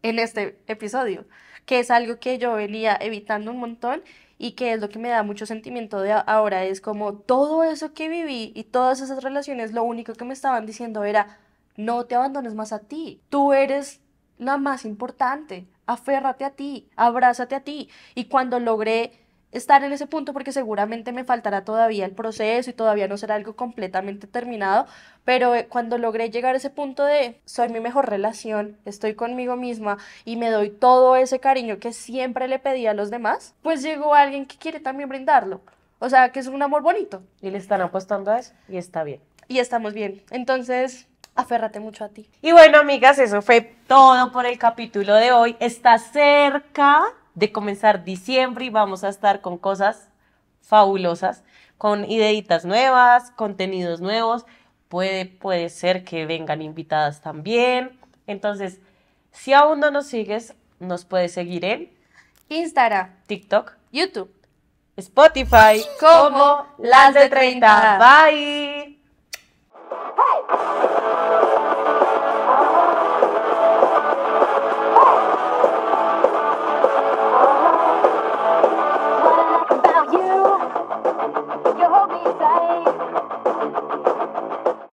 en este episodio, que es algo que yo venía evitando un montón y que es lo que me da mucho sentimiento de ahora, es como todo eso que viví y todas esas relaciones, lo único que me estaban diciendo era, no te abandones más a ti, tú eres la más importante, aférrate a ti, abrázate a ti. Y cuando logré estar en ese punto porque seguramente me faltará todavía el proceso y todavía no será algo completamente terminado, pero eh, cuando logré llegar a ese punto de soy mi mejor relación, estoy conmigo misma y me doy todo ese cariño que siempre le pedí a los demás, pues llegó alguien que quiere también brindarlo. O sea, que es un amor bonito. Y le están apostando a eso y está bien. Y estamos bien. Entonces, aférrate mucho a ti. Y bueno, amigas, eso fue todo por el capítulo de hoy. Está cerca de comenzar diciembre y vamos a estar con cosas fabulosas, con ideitas nuevas, contenidos nuevos. Puede, puede ser que vengan invitadas también. Entonces, si aún no nos sigues, nos puedes seguir en Instagram, TikTok, YouTube, Spotify, como las de 30. Bye.